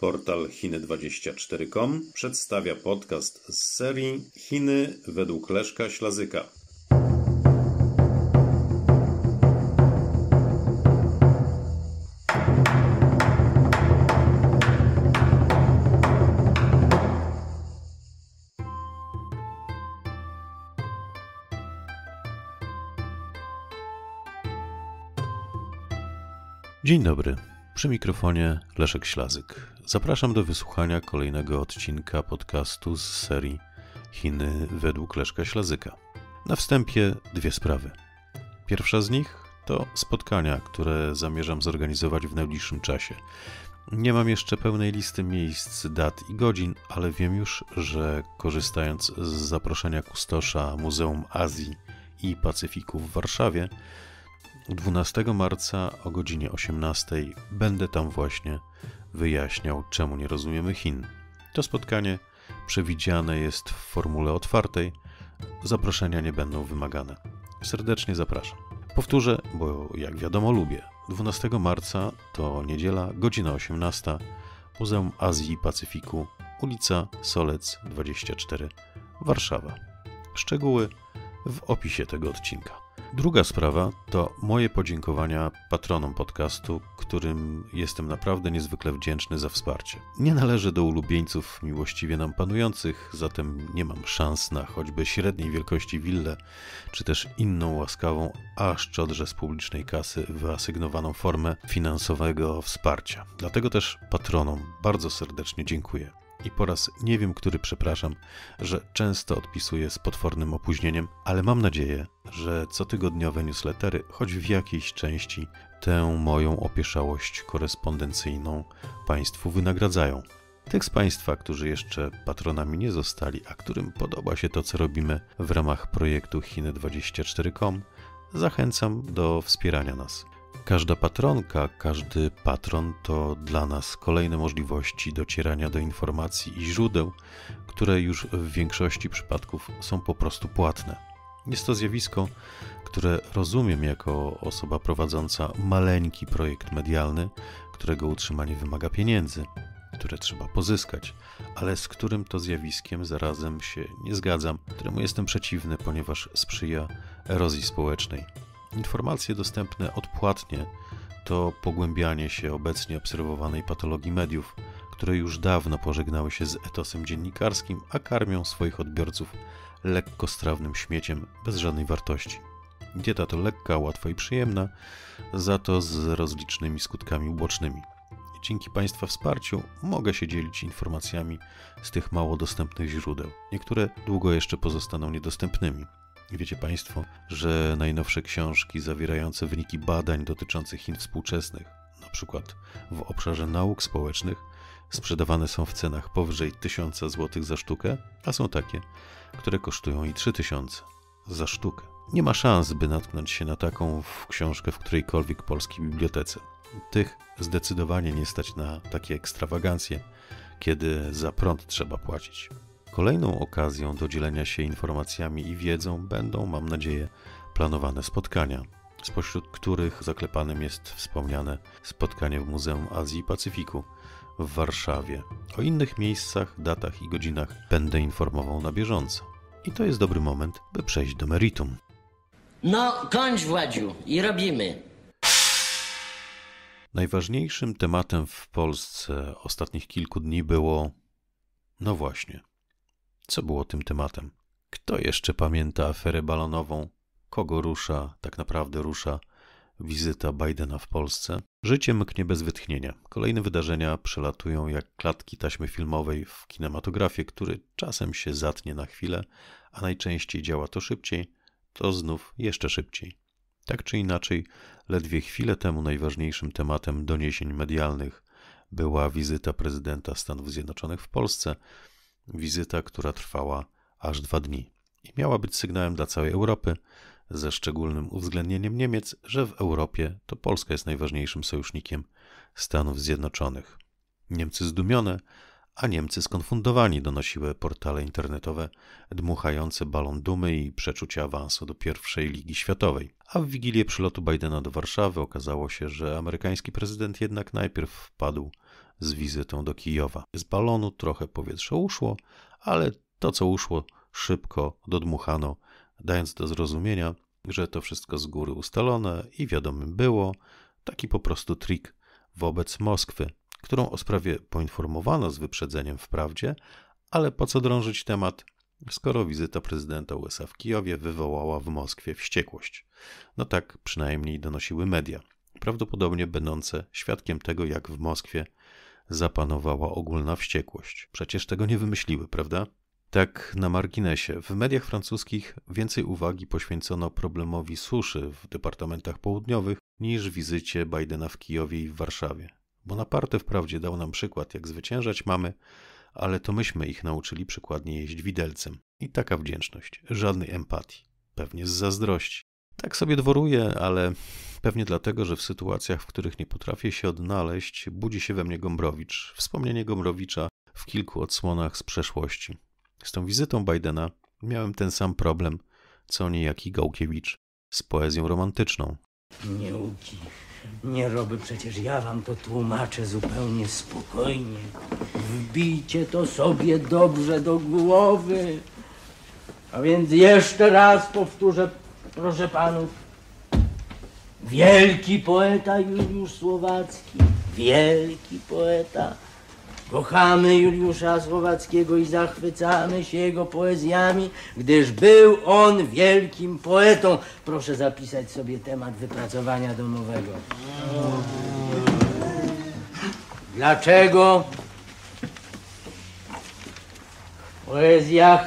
Portal Chiny24.com przedstawia podcast z serii Chiny według Leszka Ślazyka. Dzień dobry. Przy mikrofonie Leszek Ślazyk. Zapraszam do wysłuchania kolejnego odcinka podcastu z serii Chiny według Leszka Ślazyka. Na wstępie dwie sprawy. Pierwsza z nich to spotkania, które zamierzam zorganizować w najbliższym czasie. Nie mam jeszcze pełnej listy miejsc, dat i godzin, ale wiem już, że korzystając z zaproszenia kustosza Muzeum Azji i Pacyfiku w Warszawie, 12 marca o godzinie 18 będę tam właśnie wyjaśniał, czemu nie rozumiemy Chin. To spotkanie przewidziane jest w formule otwartej. Zaproszenia nie będą wymagane. Serdecznie zapraszam. Powtórzę, bo jak wiadomo lubię. 12 marca to niedziela, godzina 18, Muzeum Azji i Pacyfiku, ulica Solec 24, Warszawa. Szczegóły w opisie tego odcinka. Druga sprawa to moje podziękowania patronom podcastu, którym jestem naprawdę niezwykle wdzięczny za wsparcie. Nie należę do ulubieńców miłościwie nam panujących, zatem nie mam szans na choćby średniej wielkości willę, czy też inną łaskawą, a szczodrze z publicznej kasy wyasygnowaną formę finansowego wsparcia. Dlatego też patronom bardzo serdecznie dziękuję i po raz nie wiem który przepraszam, że często odpisuję z potwornym opóźnieniem, ale mam nadzieję, że cotygodniowe newslettery, choć w jakiejś części, tę moją opieszałość korespondencyjną Państwu wynagradzają. Tych z Państwa, którzy jeszcze patronami nie zostali, a którym podoba się to, co robimy w ramach projektu Chiny24.com, zachęcam do wspierania nas. Każda patronka, każdy patron to dla nas kolejne możliwości docierania do informacji i źródeł, które już w większości przypadków są po prostu płatne. Jest to zjawisko, które rozumiem jako osoba prowadząca maleńki projekt medialny, którego utrzymanie wymaga pieniędzy, które trzeba pozyskać, ale z którym to zjawiskiem zarazem się nie zgadzam, któremu jestem przeciwny, ponieważ sprzyja erozji społecznej. Informacje dostępne odpłatnie to pogłębianie się obecnie obserwowanej patologii mediów, które już dawno pożegnały się z etosem dziennikarskim, a karmią swoich odbiorców lekkostrawnym śmieciem bez żadnej wartości. Dieta to lekka, łatwa i przyjemna, za to z rozlicznymi skutkami ubocznymi. Dzięki Państwa wsparciu mogę się dzielić informacjami z tych mało dostępnych źródeł. Niektóre długo jeszcze pozostaną niedostępnymi. Wiecie Państwo, że najnowsze książki zawierające wyniki badań dotyczących Chin współczesnych, na przykład w obszarze nauk społecznych, sprzedawane są w cenach powyżej 1000 zł za sztukę, a są takie, które kosztują i 3000 za sztukę. Nie ma szans, by natknąć się na taką w książkę w którejkolwiek polskiej bibliotece. Tych zdecydowanie nie stać na takie ekstrawagancje, kiedy za prąd trzeba płacić. Kolejną okazją do dzielenia się informacjami i wiedzą będą, mam nadzieję, planowane spotkania, spośród których zaklepanym jest wspomniane spotkanie w Muzeum Azji i Pacyfiku – w Warszawie. O innych miejscach, datach i godzinach będę informował na bieżąco. I to jest dobry moment, by przejść do meritum. No, kończ Władziu i robimy. Najważniejszym tematem w Polsce ostatnich kilku dni było. No właśnie. Co było tym tematem? Kto jeszcze pamięta aferę balonową? Kogo rusza, tak naprawdę rusza? wizyta Bidena w Polsce. Życie mknie bez wytchnienia. Kolejne wydarzenia przelatują jak klatki taśmy filmowej w kinematografie, który czasem się zatnie na chwilę, a najczęściej działa to szybciej, to znów jeszcze szybciej. Tak czy inaczej, ledwie chwilę temu najważniejszym tematem doniesień medialnych była wizyta prezydenta Stanów Zjednoczonych w Polsce, wizyta, która trwała aż dwa dni i miała być sygnałem dla całej Europy, ze szczególnym uwzględnieniem Niemiec, że w Europie to Polska jest najważniejszym sojusznikiem Stanów Zjednoczonych. Niemcy zdumione, a Niemcy skonfundowani donosiły portale internetowe dmuchające balon dumy i przeczucia awansu do pierwszej ligi światowej. A w wigilię przylotu Bidena do Warszawy okazało się, że amerykański prezydent jednak najpierw wpadł z wizytą do Kijowa. Z balonu trochę powietrze uszło, ale to co uszło szybko dodmuchano dając do zrozumienia, że to wszystko z góry ustalone i wiadomym było, taki po prostu trik wobec Moskwy, którą o sprawie poinformowano z wyprzedzeniem wprawdzie, ale po co drążyć temat, skoro wizyta prezydenta USA w Kijowie wywołała w Moskwie wściekłość. No tak przynajmniej donosiły media, prawdopodobnie będące świadkiem tego, jak w Moskwie zapanowała ogólna wściekłość. Przecież tego nie wymyśliły, prawda? Tak na marginesie, w mediach francuskich więcej uwagi poświęcono problemowi suszy w departamentach południowych niż wizycie Bidena w Kijowie i w Warszawie. Bonaparte wprawdzie dał nam przykład, jak zwyciężać mamy, ale to myśmy ich nauczyli przykładnie jeść widelcem. I taka wdzięczność, żadnej empatii, pewnie z zazdrości. Tak sobie dworuję, ale pewnie dlatego, że w sytuacjach, w których nie potrafię się odnaleźć, budzi się we mnie Gombrowicz, wspomnienie Gombrowicza w kilku odsłonach z przeszłości. Z tą wizytą Bidena miałem ten sam problem, co niejaki Gałkiewicz z poezją romantyczną. Nie uki, nie robię przecież, ja wam to tłumaczę zupełnie spokojnie. Wbijcie to sobie dobrze do głowy. A więc jeszcze raz powtórzę, proszę panów. Wielki poeta Juliusz Słowacki, wielki poeta Kochamy Juliusza Słowackiego i zachwycamy się jego poezjami, gdyż był on wielkim poetą. Proszę zapisać sobie temat wypracowania domowego. Dlaczego w poezjach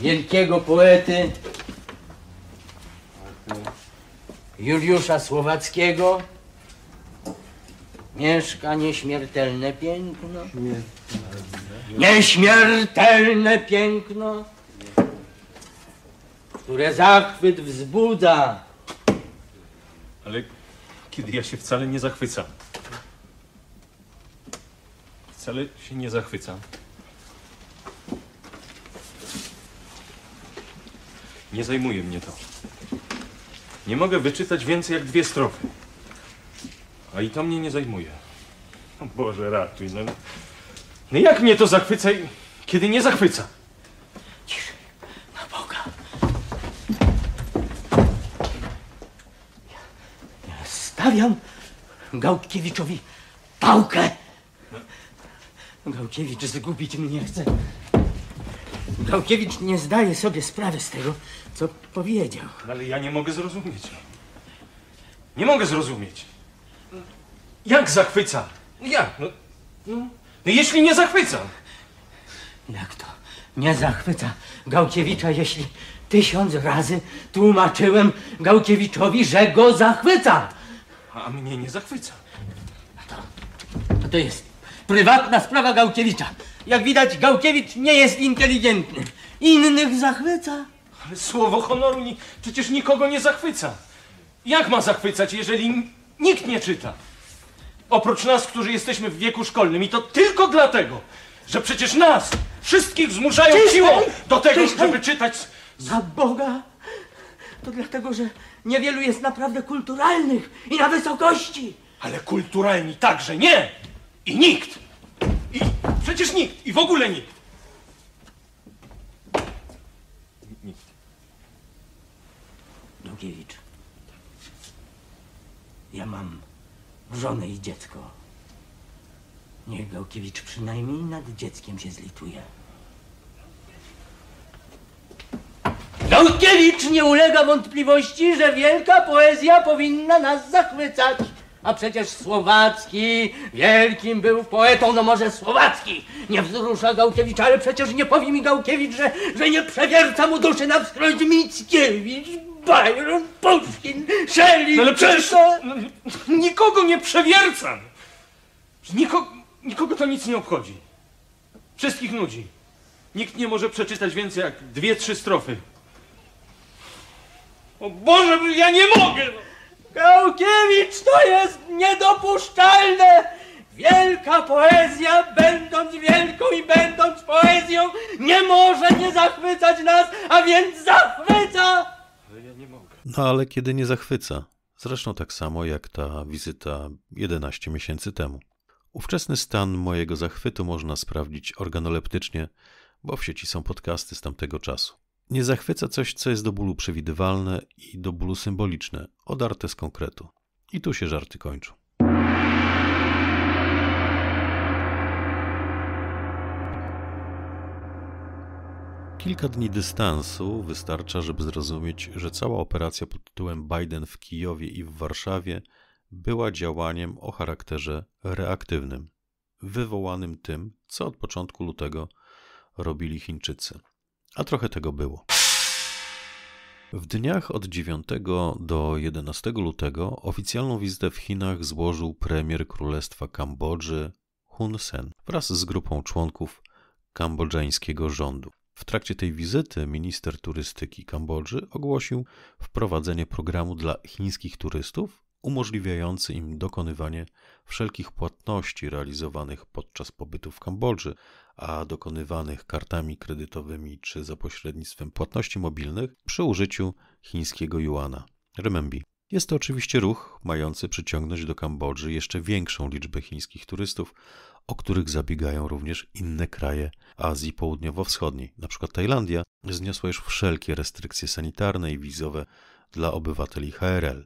wielkiego poety Juliusza Słowackiego Mieszkanie śmiertelne piękno. Nieśmiertelne piękno, które zachwyt wzbudza. Ale kiedy ja się wcale nie zachwycam. Wcale się nie zachwycam. Nie zajmuje mnie to. Nie mogę wyczytać więcej jak dwie strofy. A i to mnie nie zajmuje. O Boże, ratuj. No. no jak mnie to zachwyca, kiedy nie zachwyca? Ciszej, na Boga. Ja, ja stawiam Gałkiewiczowi pałkę. Gałkiewicz zgubić mnie chce. Gałkiewicz nie zdaje sobie sprawy z tego, co powiedział. Ale ja nie mogę zrozumieć. Nie mogę zrozumieć. Jak zachwyca? Jak? No, no, no, jeśli nie zachwyca. Jak to? Nie zachwyca Gałkiewicza, jeśli tysiąc razy tłumaczyłem Gałkiewiczowi, że go zachwyca. A mnie nie zachwyca. A to, a to jest prywatna sprawa Gałkiewicza. Jak widać, Gałkiewicz nie jest inteligentny. Innych zachwyca. Ale słowo honoru ni przecież nikogo nie zachwyca. Jak ma zachwycać, jeżeli nikt nie czyta? Oprócz nas, którzy jesteśmy w wieku szkolnym i to tylko dlatego, że przecież nas wszystkich zmuszają siłą do tego, żeby czytać... za Boga! To dlatego, że niewielu jest naprawdę kulturalnych i na wysokości. Ale kulturalni także nie! I nikt! I przecież nikt! I w ogóle nikt! Nikt. Dągiewicz. Ja mam żonę i dziecko. Niech Gałkiewicz przynajmniej nad dzieckiem się zlituje. Gałkiewicz nie ulega wątpliwości, że wielka poezja powinna nas zachwycać. A przecież Słowacki wielkim był poetą, no może Słowacki nie wzrusza Gałkiewicza, ale przecież nie powie mi Gałkiewicz, że, że nie przewierca mu duszy na wskroś Mickiewicz. Bajron, Shelley, no ale przecież no, nikogo nie przewiercam. Niko, nikogo to nic nie obchodzi. Wszystkich nudzi. Nikt nie może przeczytać więcej jak dwie, trzy strofy. O Boże, ja nie mogę! Gałkiewicz, to jest niedopuszczalne! Wielka poezja, będąc wielką i będąc poezją, nie może nie zachwycać nas, a więc zachwyca! No ale kiedy nie zachwyca. Zresztą tak samo jak ta wizyta 11 miesięcy temu. Ówczesny stan mojego zachwytu można sprawdzić organoleptycznie, bo w sieci są podcasty z tamtego czasu. Nie zachwyca coś, co jest do bólu przewidywalne i do bólu symboliczne, odarte z konkretu. I tu się żarty kończą. Kilka dni dystansu wystarcza, żeby zrozumieć, że cała operacja pod tytułem Biden w Kijowie i w Warszawie była działaniem o charakterze reaktywnym, wywołanym tym, co od początku lutego robili Chińczycy. A trochę tego było. W dniach od 9 do 11 lutego oficjalną wizytę w Chinach złożył premier Królestwa Kambodży Hun Sen wraz z grupą członków kambodżańskiego rządu. W trakcie tej wizyty minister turystyki Kambodży ogłosił wprowadzenie programu dla chińskich turystów umożliwiający im dokonywanie wszelkich płatności realizowanych podczas pobytu w Kambodży, a dokonywanych kartami kredytowymi czy za pośrednictwem płatności mobilnych przy użyciu chińskiego juana, renminbi. Jest to oczywiście ruch mający przyciągnąć do Kambodży jeszcze większą liczbę chińskich turystów, o których zabiegają również inne kraje Azji Południowo-Wschodniej. Na przykład Tajlandia zniosła już wszelkie restrykcje sanitarne i wizowe dla obywateli HRL.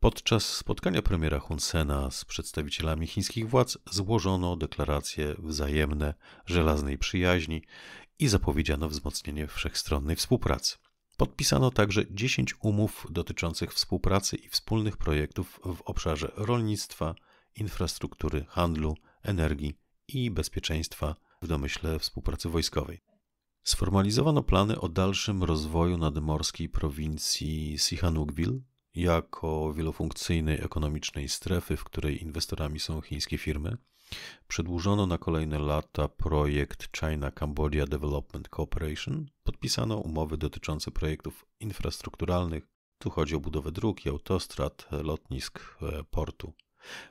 Podczas spotkania premiera Hun Sena z przedstawicielami chińskich władz złożono deklaracje wzajemne, żelaznej przyjaźni i zapowiedziano wzmocnienie wszechstronnej współpracy. Podpisano także 10 umów dotyczących współpracy i wspólnych projektów w obszarze rolnictwa, infrastruktury, handlu, energii i bezpieczeństwa w domyśle współpracy wojskowej. Sformalizowano plany o dalszym rozwoju nadmorskiej prowincji Sihanoukville jako wielofunkcyjnej ekonomicznej strefy, w której inwestorami są chińskie firmy Przedłużono na kolejne lata projekt China Cambodia Development Cooperation. Podpisano umowy dotyczące projektów infrastrukturalnych. Tu chodzi o budowę dróg i autostrad, lotnisk, e, portu.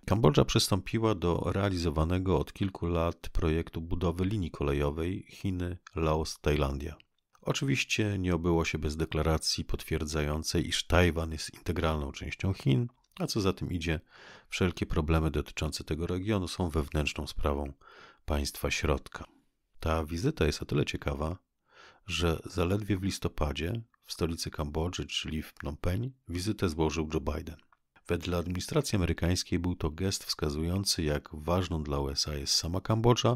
Kambodża przystąpiła do realizowanego od kilku lat projektu budowy linii kolejowej Chiny, Laos, Tajlandia. Oczywiście nie obyło się bez deklaracji potwierdzającej, iż Tajwan jest integralną częścią Chin a co za tym idzie, wszelkie problemy dotyczące tego regionu są wewnętrzną sprawą państwa środka. Ta wizyta jest o tyle ciekawa, że zaledwie w listopadzie w stolicy Kambodży, czyli w Phnom Penh, wizytę złożył Joe Biden. Wedle administracji amerykańskiej był to gest wskazujący, jak ważną dla USA jest sama Kambodża,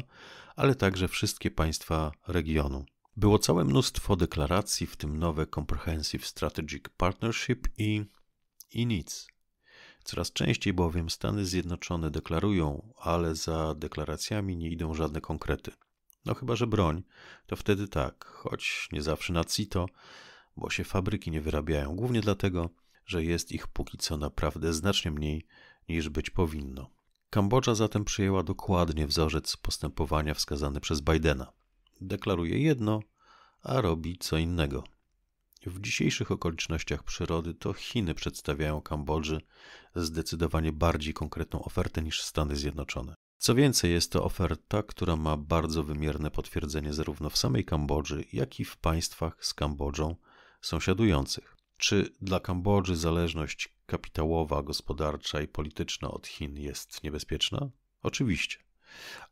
ale także wszystkie państwa regionu. Było całe mnóstwo deklaracji, w tym nowe Comprehensive Strategic Partnership i, i nic. Coraz częściej bowiem Stany Zjednoczone deklarują, ale za deklaracjami nie idą żadne konkrety. No chyba, że broń, to wtedy tak, choć nie zawsze na CITO, bo się fabryki nie wyrabiają, głównie dlatego, że jest ich póki co naprawdę znacznie mniej niż być powinno. Kambodża zatem przyjęła dokładnie wzorzec postępowania wskazany przez Bidena. Deklaruje jedno, a robi co innego. W dzisiejszych okolicznościach przyrody to Chiny przedstawiają Kambodży zdecydowanie bardziej konkretną ofertę niż Stany Zjednoczone. Co więcej, jest to oferta, która ma bardzo wymierne potwierdzenie zarówno w samej Kambodży, jak i w państwach z Kambodżą sąsiadujących. Czy dla Kambodży zależność kapitałowa, gospodarcza i polityczna od Chin jest niebezpieczna? Oczywiście.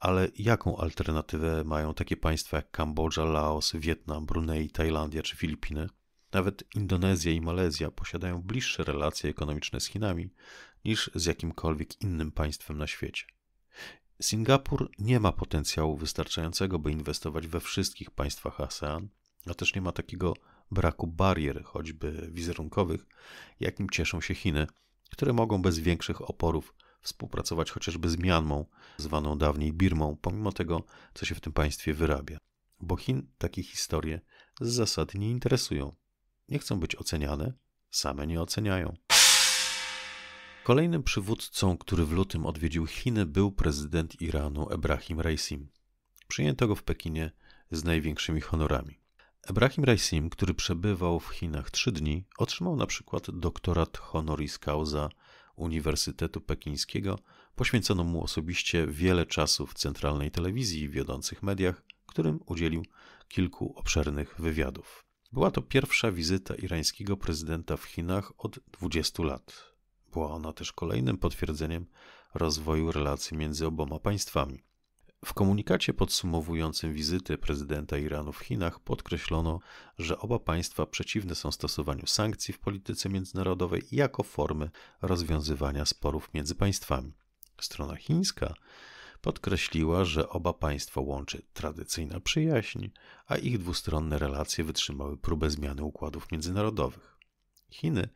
Ale jaką alternatywę mają takie państwa jak Kambodża, Laos, Wietnam, Brunei, Tajlandia czy Filipiny? Nawet Indonezja i Malezja posiadają bliższe relacje ekonomiczne z Chinami niż z jakimkolwiek innym państwem na świecie. Singapur nie ma potencjału wystarczającego, by inwestować we wszystkich państwach ASEAN, a też nie ma takiego braku barier, choćby wizerunkowych, jakim cieszą się Chiny, które mogą bez większych oporów współpracować chociażby z Mianmą, zwaną dawniej Birmą, pomimo tego, co się w tym państwie wyrabia. Bo Chin takie historie z zasady nie interesują nie chcą być oceniane, same nie oceniają. Kolejnym przywódcą, który w lutym odwiedził Chiny, był prezydent Iranu Ebrahim Raisim. Przyjęto go w Pekinie z największymi honorami. Ebrahim Raisim, który przebywał w Chinach trzy dni, otrzymał na przykład doktorat honoris causa Uniwersytetu Pekińskiego. Poświęcono mu osobiście wiele czasu w centralnej telewizji i wiodących mediach, którym udzielił kilku obszernych wywiadów. Była to pierwsza wizyta irańskiego prezydenta w Chinach od 20 lat. Była ona też kolejnym potwierdzeniem rozwoju relacji między oboma państwami. W komunikacie podsumowującym wizytę prezydenta Iranu w Chinach podkreślono, że oba państwa przeciwne są stosowaniu sankcji w polityce międzynarodowej jako formy rozwiązywania sporów między państwami. Strona chińska Podkreśliła, że oba państwa łączy tradycyjna przyjaźń, a ich dwustronne relacje wytrzymały próbę zmiany układów międzynarodowych. Chiny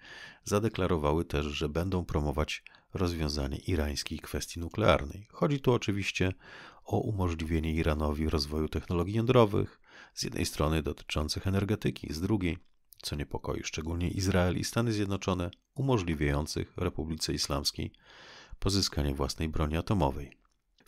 zadeklarowały też, że będą promować rozwiązanie irańskiej kwestii nuklearnej. Chodzi tu oczywiście o umożliwienie Iranowi rozwoju technologii jądrowych, z jednej strony dotyczących energetyki, z drugiej, co niepokoi szczególnie Izrael i Stany Zjednoczone, umożliwiających Republice Islamskiej pozyskanie własnej broni atomowej.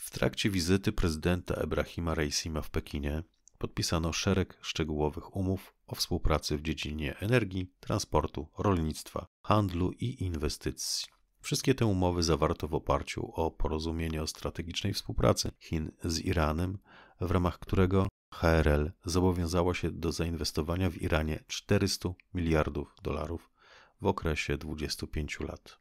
W trakcie wizyty prezydenta Ebrahima Reisima w Pekinie podpisano szereg szczegółowych umów o współpracy w dziedzinie energii, transportu, rolnictwa, handlu i inwestycji. Wszystkie te umowy zawarto w oparciu o porozumienie o strategicznej współpracy Chin z Iranem, w ramach którego HRL zobowiązała się do zainwestowania w Iranie 400 miliardów dolarów w okresie 25 lat.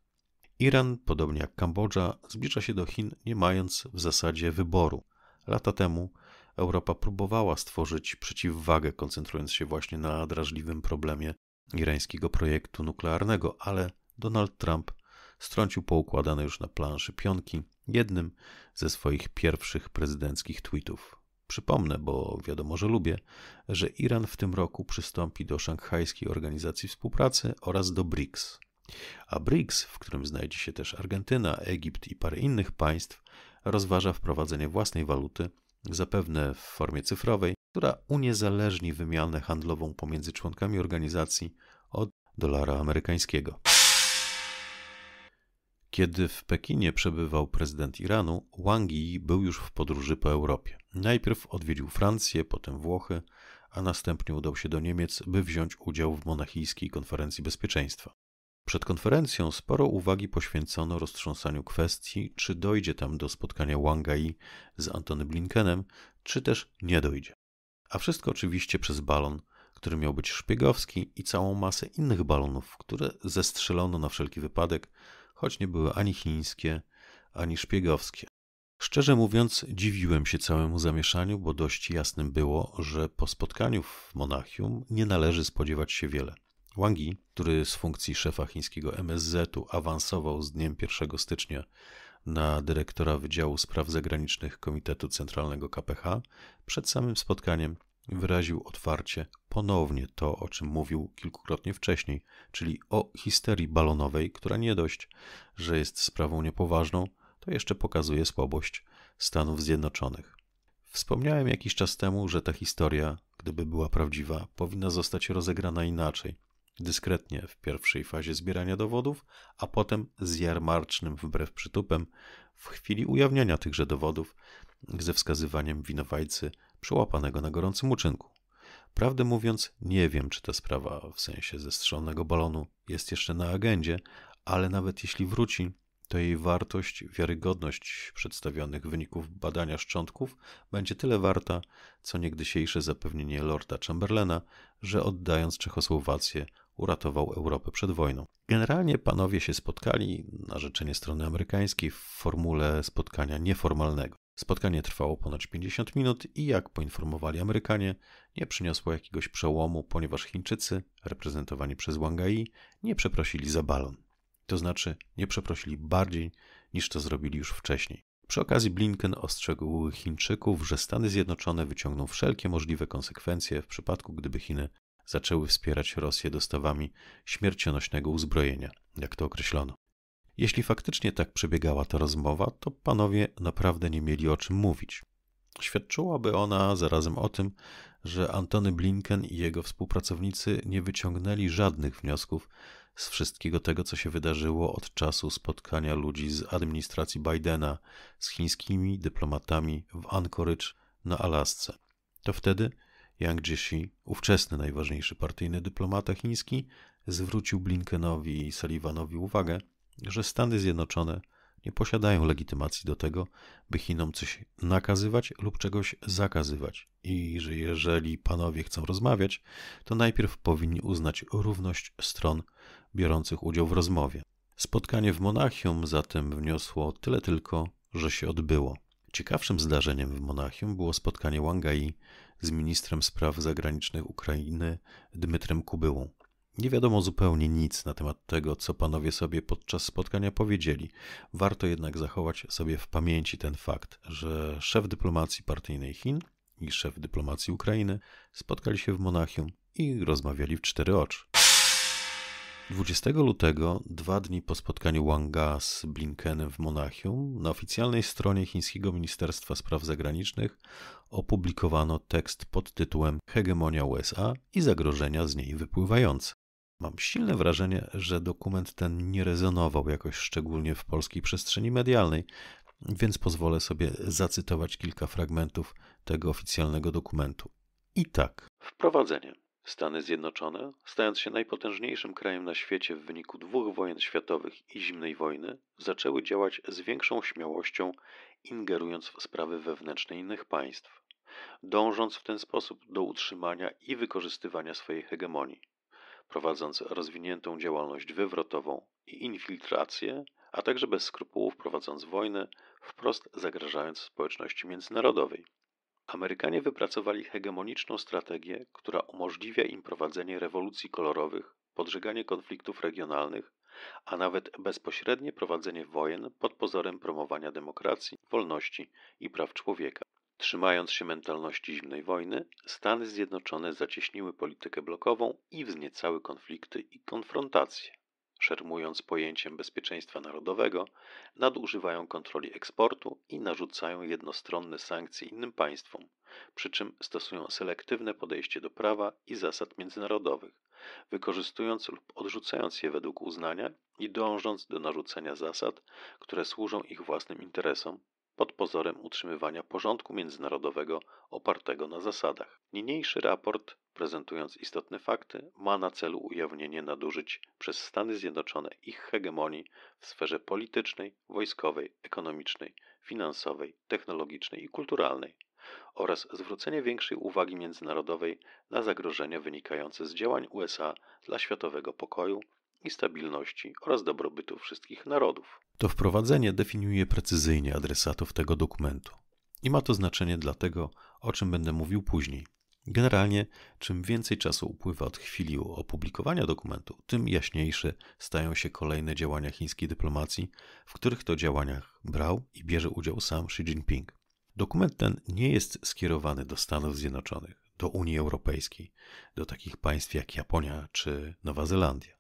Iran, podobnie jak Kambodża, zbliża się do Chin, nie mając w zasadzie wyboru. Lata temu Europa próbowała stworzyć przeciwwagę, koncentrując się właśnie na drażliwym problemie irańskiego projektu nuklearnego, ale Donald Trump strącił poukładane już na planszy pionki jednym ze swoich pierwszych prezydenckich tweetów. Przypomnę, bo wiadomo, że lubię, że Iran w tym roku przystąpi do Szanghajskiej Organizacji Współpracy oraz do BRICS. A BRICS, w którym znajdzie się też Argentyna, Egipt i parę innych państw, rozważa wprowadzenie własnej waluty, zapewne w formie cyfrowej, która uniezależni wymianę handlową pomiędzy członkami organizacji od dolara amerykańskiego. Kiedy w Pekinie przebywał prezydent Iranu, Wang Yi był już w podróży po Europie. Najpierw odwiedził Francję, potem Włochy, a następnie udał się do Niemiec, by wziąć udział w monachijskiej konferencji bezpieczeństwa. Przed konferencją sporo uwagi poświęcono roztrząsaniu kwestii, czy dojdzie tam do spotkania Wangai z Antony Blinkenem, czy też nie dojdzie. A wszystko oczywiście przez balon, który miał być szpiegowski i całą masę innych balonów, które zestrzelono na wszelki wypadek, choć nie były ani chińskie, ani szpiegowskie. Szczerze mówiąc, dziwiłem się całemu zamieszaniu, bo dość jasnym było, że po spotkaniu w Monachium nie należy spodziewać się wiele. Wang Yi, który z funkcji szefa chińskiego MSZ-u awansował z dniem 1 stycznia na dyrektora Wydziału Spraw Zagranicznych Komitetu Centralnego KPH, przed samym spotkaniem wyraził otwarcie ponownie to, o czym mówił kilkukrotnie wcześniej, czyli o histerii balonowej, która nie dość, że jest sprawą niepoważną, to jeszcze pokazuje słabość Stanów Zjednoczonych. Wspomniałem jakiś czas temu, że ta historia, gdyby była prawdziwa, powinna zostać rozegrana inaczej, dyskretnie w pierwszej fazie zbierania dowodów, a potem z jarmarcznym wbrew przytupem w chwili ujawniania tychże dowodów ze wskazywaniem winowajcy przełapanego na gorącym uczynku. Prawdę mówiąc, nie wiem, czy ta sprawa w sensie zestrzelonego balonu jest jeszcze na agendzie, ale nawet jeśli wróci, to jej wartość, wiarygodność przedstawionych wyników badania szczątków będzie tyle warta, co niegdysiejsze zapewnienie lorda Chamberlaina, że oddając Czechosłowację uratował Europę przed wojną. Generalnie panowie się spotkali na życzenie strony amerykańskiej w formule spotkania nieformalnego. Spotkanie trwało ponad 50 minut i jak poinformowali Amerykanie, nie przyniosło jakiegoś przełomu, ponieważ Chińczycy, reprezentowani przez Wanga nie przeprosili za balon. To znaczy, nie przeprosili bardziej niż to zrobili już wcześniej. Przy okazji Blinken ostrzegł Chińczyków, że Stany Zjednoczone wyciągną wszelkie możliwe konsekwencje w przypadku, gdyby Chiny zaczęły wspierać Rosję dostawami śmiercionośnego uzbrojenia, jak to określono. Jeśli faktycznie tak przebiegała ta rozmowa, to panowie naprawdę nie mieli o czym mówić. Świadczyłaby ona zarazem o tym, że Antony Blinken i jego współpracownicy nie wyciągnęli żadnych wniosków z wszystkiego tego, co się wydarzyło od czasu spotkania ludzi z administracji Bidena z chińskimi dyplomatami w Anchorage na Alasce. To wtedy Yang Jishi, ówczesny najważniejszy partyjny dyplomata chiński, zwrócił Blinkenowi i Sullivanowi uwagę, że Stany Zjednoczone nie posiadają legitymacji do tego, by Chinom coś nakazywać lub czegoś zakazywać i że jeżeli panowie chcą rozmawiać, to najpierw powinni uznać równość stron biorących udział w rozmowie. Spotkanie w Monachium zatem wniosło tyle tylko, że się odbyło. Ciekawszym zdarzeniem w Monachium było spotkanie Wangai z ministrem spraw zagranicznych Ukrainy Dmytrem Kubyłą. Nie wiadomo zupełnie nic na temat tego, co panowie sobie podczas spotkania powiedzieli. Warto jednak zachować sobie w pamięci ten fakt, że szef dyplomacji partyjnej Chin i szef dyplomacji Ukrainy spotkali się w Monachium i rozmawiali w cztery oczy. 20 lutego, dwa dni po spotkaniu Wanga z Blinkenem w Monachium, na oficjalnej stronie chińskiego Ministerstwa Spraw Zagranicznych opublikowano tekst pod tytułem Hegemonia USA i zagrożenia z niej wypływające. Mam silne wrażenie, że dokument ten nie rezonował jakoś szczególnie w polskiej przestrzeni medialnej, więc pozwolę sobie zacytować kilka fragmentów tego oficjalnego dokumentu. I tak. Wprowadzenie. Stany Zjednoczone, stając się najpotężniejszym krajem na świecie w wyniku dwóch wojen światowych i zimnej wojny, zaczęły działać z większą śmiałością, ingerując w sprawy wewnętrzne innych państw, dążąc w ten sposób do utrzymania i wykorzystywania swojej hegemonii, prowadząc rozwiniętą działalność wywrotową i infiltrację, a także bez skrupułów prowadząc wojny, wprost zagrażając społeczności międzynarodowej. Amerykanie wypracowali hegemoniczną strategię, która umożliwia im prowadzenie rewolucji kolorowych, podżeganie konfliktów regionalnych, a nawet bezpośrednie prowadzenie wojen pod pozorem promowania demokracji, wolności i praw człowieka. Trzymając się mentalności zimnej wojny, Stany Zjednoczone zacieśniły politykę blokową i wzniecały konflikty i konfrontacje szermując pojęciem bezpieczeństwa narodowego, nadużywają kontroli eksportu i narzucają jednostronne sankcje innym państwom, przy czym stosują selektywne podejście do prawa i zasad międzynarodowych, wykorzystując lub odrzucając je według uznania i dążąc do narzucenia zasad, które służą ich własnym interesom, pod pozorem utrzymywania porządku międzynarodowego opartego na zasadach. Niniejszy raport, prezentując istotne fakty, ma na celu ujawnienie nadużyć przez Stany Zjednoczone ich hegemonii w sferze politycznej, wojskowej, ekonomicznej, finansowej, technologicznej i kulturalnej oraz zwrócenie większej uwagi międzynarodowej na zagrożenia wynikające z działań USA dla światowego pokoju i stabilności oraz dobrobytu wszystkich narodów. To wprowadzenie definiuje precyzyjnie adresatów tego dokumentu i ma to znaczenie dla tego, o czym będę mówił później. Generalnie, czym więcej czasu upływa od chwili opublikowania dokumentu, tym jaśniejsze stają się kolejne działania chińskiej dyplomacji, w których to działaniach brał i bierze udział sam Xi Jinping. Dokument ten nie jest skierowany do Stanów Zjednoczonych, do Unii Europejskiej, do takich państw jak Japonia czy Nowa Zelandia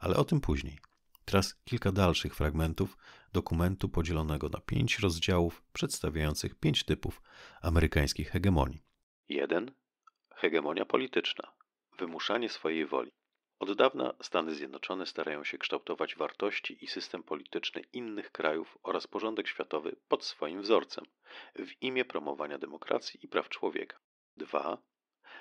ale o tym później. Teraz kilka dalszych fragmentów dokumentu podzielonego na pięć rozdziałów przedstawiających pięć typów amerykańskich hegemonii. 1. Hegemonia polityczna wymuszanie swojej woli. Od dawna Stany Zjednoczone starają się kształtować wartości i system polityczny innych krajów oraz porządek światowy pod swoim wzorcem w imię promowania demokracji i praw człowieka. 2.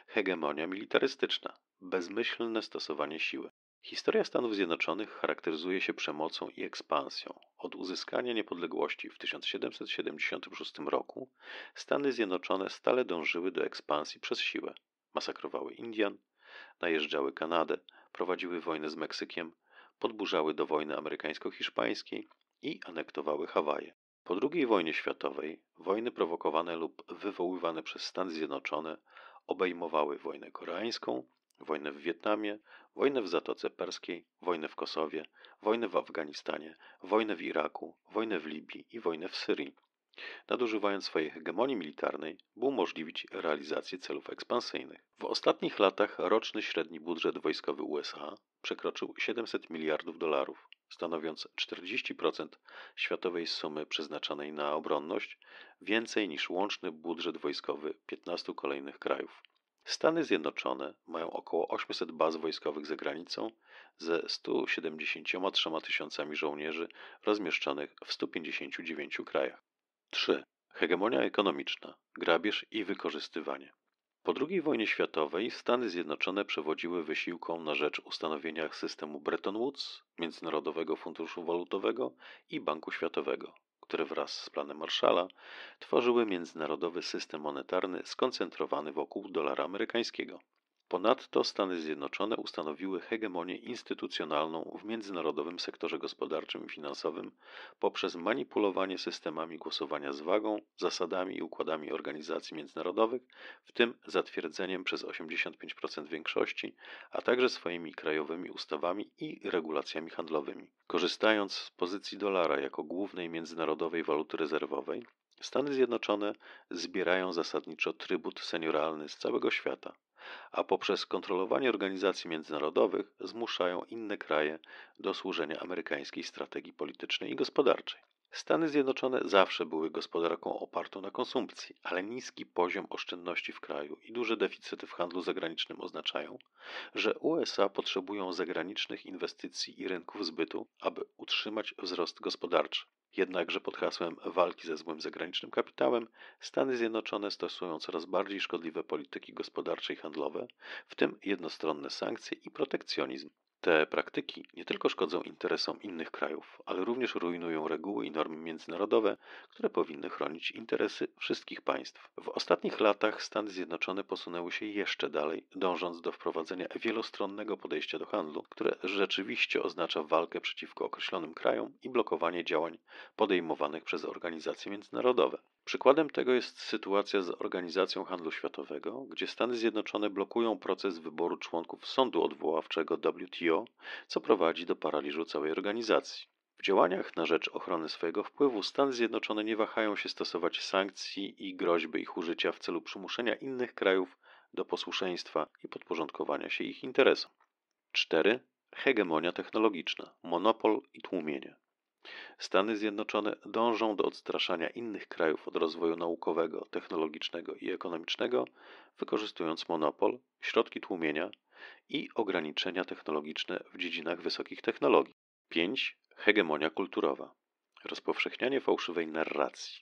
Hegemonia militarystyczna bezmyślne stosowanie siły. Historia Stanów Zjednoczonych charakteryzuje się przemocą i ekspansją. Od uzyskania niepodległości w 1776 roku Stany Zjednoczone stale dążyły do ekspansji przez siłę. Masakrowały Indian, najeżdżały Kanadę, prowadziły wojnę z Meksykiem, podburzały do wojny amerykańsko-hiszpańskiej i anektowały Hawaje. Po II wojnie światowej wojny prowokowane lub wywoływane przez Stany Zjednoczone obejmowały wojnę koreańską, wojnę w Wietnamie, wojnę w Zatoce Perskiej, wojnę w Kosowie, wojnę w Afganistanie, wojnę w Iraku, wojnę w Libii i wojnę w Syrii. Nadużywając swojej hegemonii militarnej, by umożliwić realizację celów ekspansyjnych. W ostatnich latach roczny średni budżet wojskowy USA przekroczył 700 miliardów dolarów, stanowiąc 40% światowej sumy przeznaczonej na obronność, więcej niż łączny budżet wojskowy 15 kolejnych krajów. Stany Zjednoczone mają około 800 baz wojskowych za granicą ze 173 tysiącami żołnierzy rozmieszczonych w 159 krajach. 3. Hegemonia ekonomiczna, grabież i wykorzystywanie. Po II wojnie światowej Stany Zjednoczone przewodziły wysiłkom na rzecz ustanowienia systemu Bretton Woods, Międzynarodowego Funduszu Walutowego i Banku Światowego, które wraz z planem Marszala tworzyły międzynarodowy system monetarny skoncentrowany wokół dolara amerykańskiego. Ponadto Stany Zjednoczone ustanowiły hegemonię instytucjonalną w międzynarodowym sektorze gospodarczym i finansowym poprzez manipulowanie systemami głosowania z wagą, zasadami i układami organizacji międzynarodowych, w tym zatwierdzeniem przez 85% większości, a także swoimi krajowymi ustawami i regulacjami handlowymi. Korzystając z pozycji dolara jako głównej międzynarodowej waluty rezerwowej, Stany Zjednoczone zbierają zasadniczo trybut senioralny z całego świata a poprzez kontrolowanie organizacji międzynarodowych zmuszają inne kraje do służenia amerykańskiej strategii politycznej i gospodarczej. Stany Zjednoczone zawsze były gospodarką opartą na konsumpcji, ale niski poziom oszczędności w kraju i duże deficyty w handlu zagranicznym oznaczają, że USA potrzebują zagranicznych inwestycji i rynków zbytu, aby utrzymać wzrost gospodarczy. Jednakże pod hasłem walki ze złym zagranicznym kapitałem Stany Zjednoczone stosują coraz bardziej szkodliwe polityki gospodarcze i handlowe, w tym jednostronne sankcje i protekcjonizm. Te praktyki nie tylko szkodzą interesom innych krajów, ale również rujnują reguły i normy międzynarodowe, które powinny chronić interesy wszystkich państw. W ostatnich latach Stany Zjednoczone posunęły się jeszcze dalej, dążąc do wprowadzenia wielostronnego podejścia do handlu, które rzeczywiście oznacza walkę przeciwko określonym krajom i blokowanie działań podejmowanych przez organizacje międzynarodowe. Przykładem tego jest sytuacja z Organizacją Handlu Światowego, gdzie Stany Zjednoczone blokują proces wyboru członków sądu odwoławczego WTO NGO, co prowadzi do paraliżu całej organizacji. W działaniach na rzecz ochrony swojego wpływu Stany Zjednoczone nie wahają się stosować sankcji i groźby ich użycia w celu przymuszenia innych krajów do posłuszeństwa i podporządkowania się ich interesom. 4. Hegemonia technologiczna, monopol i tłumienie. Stany Zjednoczone dążą do odstraszania innych krajów od rozwoju naukowego, technologicznego i ekonomicznego, wykorzystując monopol, środki tłumienia, i ograniczenia technologiczne w dziedzinach wysokich technologii. 5. Hegemonia kulturowa rozpowszechnianie fałszywej narracji.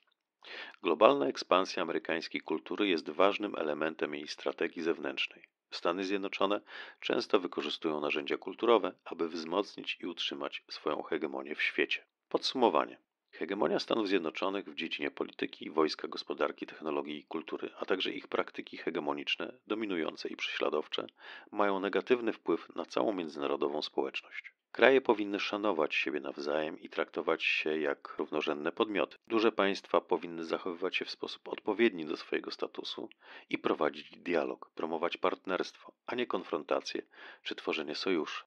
Globalna ekspansja amerykańskiej kultury jest ważnym elementem jej strategii zewnętrznej. Stany Zjednoczone często wykorzystują narzędzia kulturowe, aby wzmocnić i utrzymać swoją hegemonię w świecie. Podsumowanie. Hegemonia Stanów Zjednoczonych w dziedzinie polityki, wojska, gospodarki, technologii i kultury, a także ich praktyki hegemoniczne, dominujące i prześladowcze, mają negatywny wpływ na całą międzynarodową społeczność. Kraje powinny szanować siebie nawzajem i traktować się jak równorzędne podmioty. Duże państwa powinny zachowywać się w sposób odpowiedni do swojego statusu i prowadzić dialog, promować partnerstwo, a nie konfrontację czy tworzenie sojuszy.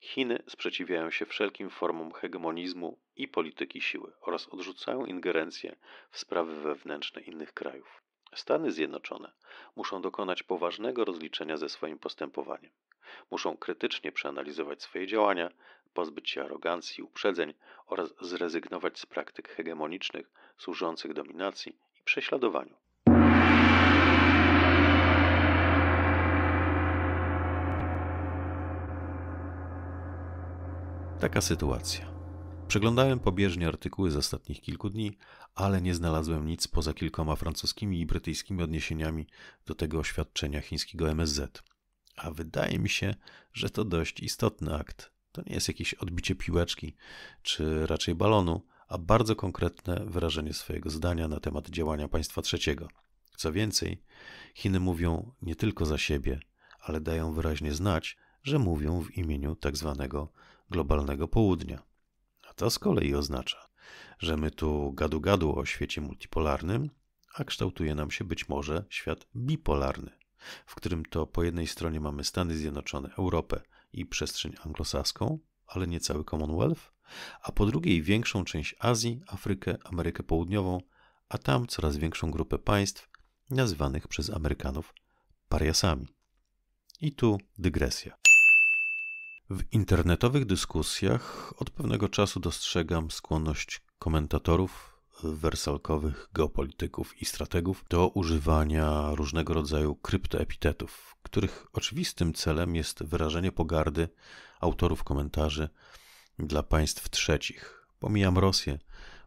Chiny sprzeciwiają się wszelkim formom hegemonizmu i polityki siły oraz odrzucają ingerencję w sprawy wewnętrzne innych krajów. Stany Zjednoczone muszą dokonać poważnego rozliczenia ze swoim postępowaniem. Muszą krytycznie przeanalizować swoje działania, pozbyć się arogancji i uprzedzeń oraz zrezygnować z praktyk hegemonicznych służących dominacji i prześladowaniu. Taka sytuacja. Przeglądałem pobieżnie artykuły z ostatnich kilku dni, ale nie znalazłem nic poza kilkoma francuskimi i brytyjskimi odniesieniami do tego oświadczenia chińskiego MSZ. A wydaje mi się, że to dość istotny akt. To nie jest jakieś odbicie piłeczki, czy raczej balonu, a bardzo konkretne wyrażenie swojego zdania na temat działania państwa trzeciego. Co więcej, Chiny mówią nie tylko za siebie, ale dają wyraźnie znać, że mówią w imieniu tzw. Tak globalnego południa. A to z kolei oznacza, że my tu gadu-gadu o świecie multipolarnym, a kształtuje nam się być może świat bipolarny, w którym to po jednej stronie mamy Stany Zjednoczone, Europę i przestrzeń anglosaską, ale nie cały Commonwealth, a po drugiej większą część Azji, Afrykę, Amerykę Południową, a tam coraz większą grupę państw nazywanych przez Amerykanów pariasami. I tu dygresja. W internetowych dyskusjach od pewnego czasu dostrzegam skłonność komentatorów wersalkowych, geopolityków i strategów do używania różnego rodzaju kryptoepitetów, których oczywistym celem jest wyrażenie pogardy autorów komentarzy dla państw trzecich. Pomijam Rosję,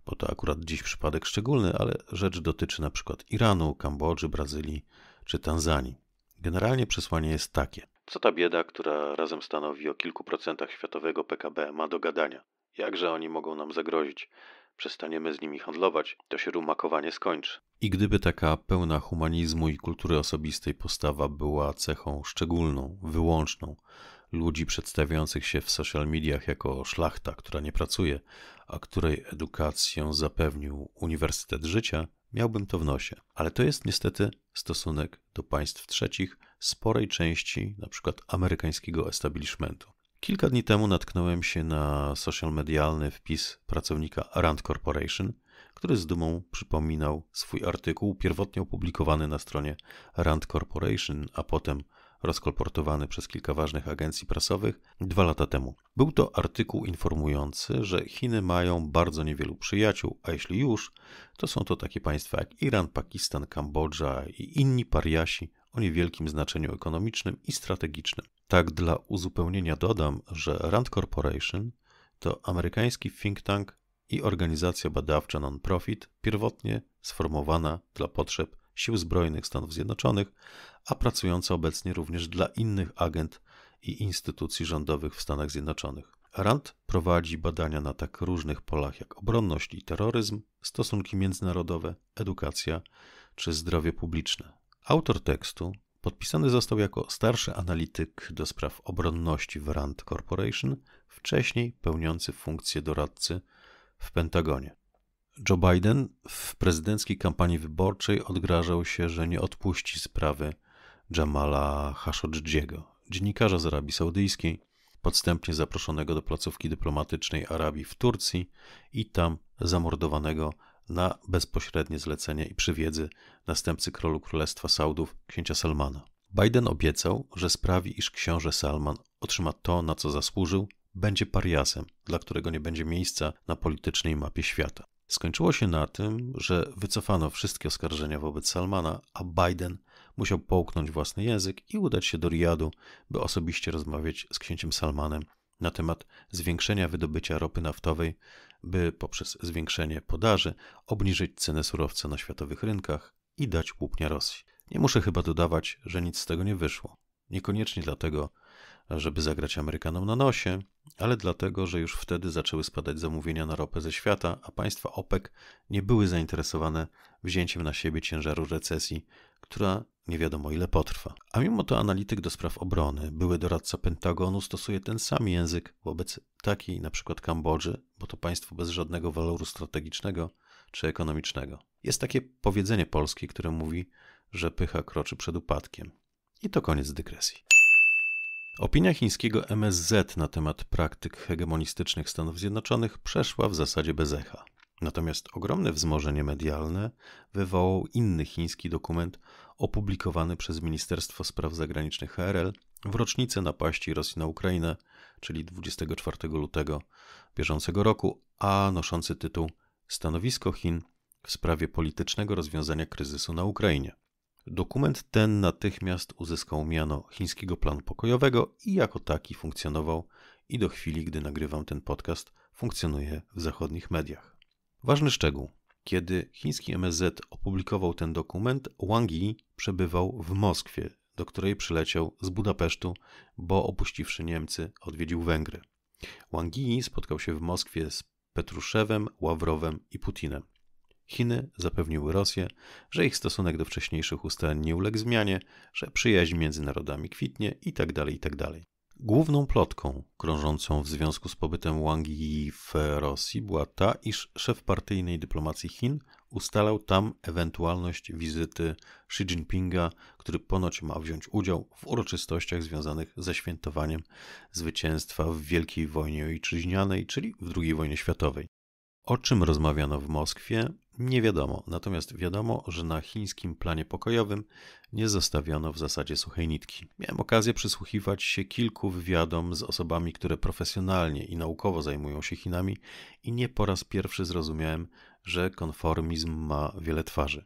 bo to akurat dziś przypadek szczególny, ale rzecz dotyczy na przykład Iranu, Kambodży, Brazylii czy Tanzanii. Generalnie przesłanie jest takie: co ta bieda, która razem stanowi o kilku procentach światowego PKB, ma do gadania? Jakże oni mogą nam zagrozić? Przestaniemy z nimi handlować, to się rumakowanie skończy. I gdyby taka pełna humanizmu i kultury osobistej postawa była cechą szczególną, wyłączną, ludzi przedstawiających się w social mediach jako szlachta, która nie pracuje, a której edukację zapewnił Uniwersytet Życia, miałbym to w nosie. Ale to jest niestety stosunek do państw trzecich, sporej części na przykład amerykańskiego establishmentu. Kilka dni temu natknąłem się na social medialny wpis pracownika Rand Corporation, który z dumą przypominał swój artykuł, pierwotnie opublikowany na stronie Rand Corporation, a potem rozkolportowany przez kilka ważnych agencji prasowych dwa lata temu. Był to artykuł informujący, że Chiny mają bardzo niewielu przyjaciół, a jeśli już, to są to takie państwa jak Iran, Pakistan, Kambodża i inni pariasi o niewielkim znaczeniu ekonomicznym i strategicznym. Tak dla uzupełnienia dodam, że Rand Corporation to amerykański think tank i organizacja badawcza non-profit, pierwotnie sformowana dla potrzeb Sił Zbrojnych Stanów Zjednoczonych, a pracująca obecnie również dla innych agent i instytucji rządowych w Stanach Zjednoczonych. RAND prowadzi badania na tak różnych polach jak obronność i terroryzm, stosunki międzynarodowe, edukacja czy zdrowie publiczne. Autor tekstu podpisany został jako starszy analityk do spraw obronności w Rand Corporation, wcześniej pełniący funkcję doradcy w Pentagonie. Joe Biden w prezydenckiej kampanii wyborczej odgrażał się, że nie odpuści sprawy Jamala Khashoggiego, dziennikarza z Arabii Saudyjskiej, podstępnie zaproszonego do placówki dyplomatycznej Arabii w Turcji i tam zamordowanego na bezpośrednie zlecenie i przy wiedzy następcy królu Królestwa Saudów, księcia Salmana. Biden obiecał, że sprawi, iż książę Salman otrzyma to, na co zasłużył, będzie pariasem, dla którego nie będzie miejsca na politycznej mapie świata. Skończyło się na tym, że wycofano wszystkie oskarżenia wobec Salmana, a Biden musiał połknąć własny język i udać się do Riyadu, by osobiście rozmawiać z księciem Salmanem na temat zwiększenia wydobycia ropy naftowej, by poprzez zwiększenie podaży obniżyć cenę surowca na światowych rynkach i dać łupnia Rosji. Nie muszę chyba dodawać, że nic z tego nie wyszło. Niekoniecznie dlatego, żeby zagrać Amerykanom na nosie, ale dlatego, że już wtedy zaczęły spadać zamówienia na ropę ze świata, a państwa OPEC nie były zainteresowane wzięciem na siebie ciężaru recesji, która nie wiadomo ile potrwa. A mimo to analityk do spraw obrony, były doradca Pentagonu, stosuje ten sam język wobec takiej na przykład Kambodży, bo to państwo bez żadnego waloru strategicznego czy ekonomicznego. Jest takie powiedzenie polskie, które mówi, że pycha kroczy przed upadkiem. I to koniec dygresji. Opinia chińskiego MSZ na temat praktyk hegemonistycznych Stanów Zjednoczonych przeszła w zasadzie bez echa. Natomiast ogromne wzmożenie medialne wywołał inny chiński dokument opublikowany przez Ministerstwo Spraw Zagranicznych HRL w rocznicę napaści Rosji na Ukrainę, czyli 24 lutego bieżącego roku, a noszący tytuł Stanowisko Chin w sprawie politycznego rozwiązania kryzysu na Ukrainie. Dokument ten natychmiast uzyskał miano chińskiego planu pokojowego i jako taki funkcjonował i do chwili, gdy nagrywam ten podcast, funkcjonuje w zachodnich mediach. Ważny szczegół. Kiedy chiński MSZ opublikował ten dokument, Wang Yi przebywał w Moskwie, do której przyleciał z Budapesztu, bo opuściwszy Niemcy odwiedził Węgry. Wang Yi spotkał się w Moskwie z Petruszewem, Ławrowem i Putinem. Chiny zapewniły Rosję, że ich stosunek do wcześniejszych ustaleń nie uległ zmianie, że przyjaźń między narodami kwitnie itd. Tak itd. Tak Główną plotką krążącą w związku z pobytem Wang Yi w Rosji była ta, iż szef partyjnej dyplomacji Chin ustalał tam ewentualność wizyty Xi Jinpinga, który ponoć ma wziąć udział w uroczystościach związanych ze świętowaniem zwycięstwa w Wielkiej Wojnie Ojczyźnianej, czyli w II wojnie światowej. O czym rozmawiano w Moskwie nie wiadomo, natomiast wiadomo, że na chińskim planie pokojowym nie zostawiono w zasadzie suchej nitki. Miałem okazję przysłuchiwać się kilku wywiadom z osobami, które profesjonalnie i naukowo zajmują się Chinami i nie po raz pierwszy zrozumiałem, że konformizm ma wiele twarzy.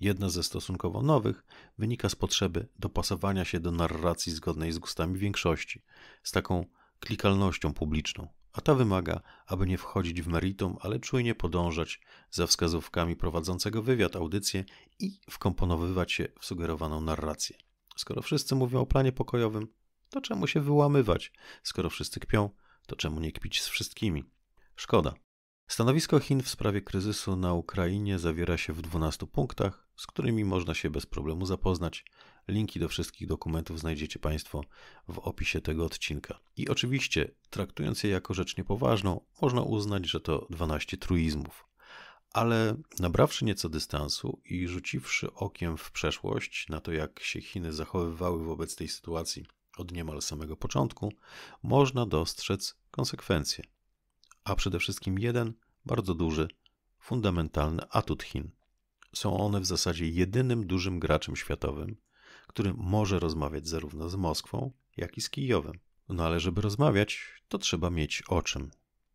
Jedna ze stosunkowo nowych wynika z potrzeby dopasowania się do narracji zgodnej z gustami większości, z taką klikalnością publiczną a ta wymaga, aby nie wchodzić w meritum, ale czujnie podążać za wskazówkami prowadzącego wywiad, audycję i wkomponowywać się w sugerowaną narrację. Skoro wszyscy mówią o planie pokojowym, to czemu się wyłamywać? Skoro wszyscy kpią, to czemu nie kpić z wszystkimi? Szkoda. Stanowisko Chin w sprawie kryzysu na Ukrainie zawiera się w 12 punktach, z którymi można się bez problemu zapoznać. Linki do wszystkich dokumentów znajdziecie Państwo w opisie tego odcinka. I oczywiście, traktując je jako rzecz niepoważną, można uznać, że to 12 truizmów. Ale nabrawszy nieco dystansu i rzuciwszy okiem w przeszłość na to, jak się Chiny zachowywały wobec tej sytuacji od niemal samego początku, można dostrzec konsekwencje. A przede wszystkim jeden bardzo duży, fundamentalny atut Chin są one w zasadzie jedynym dużym graczem światowym, który może rozmawiać zarówno z Moskwą, jak i z Kijowem. No ale żeby rozmawiać, to trzeba mieć o czym.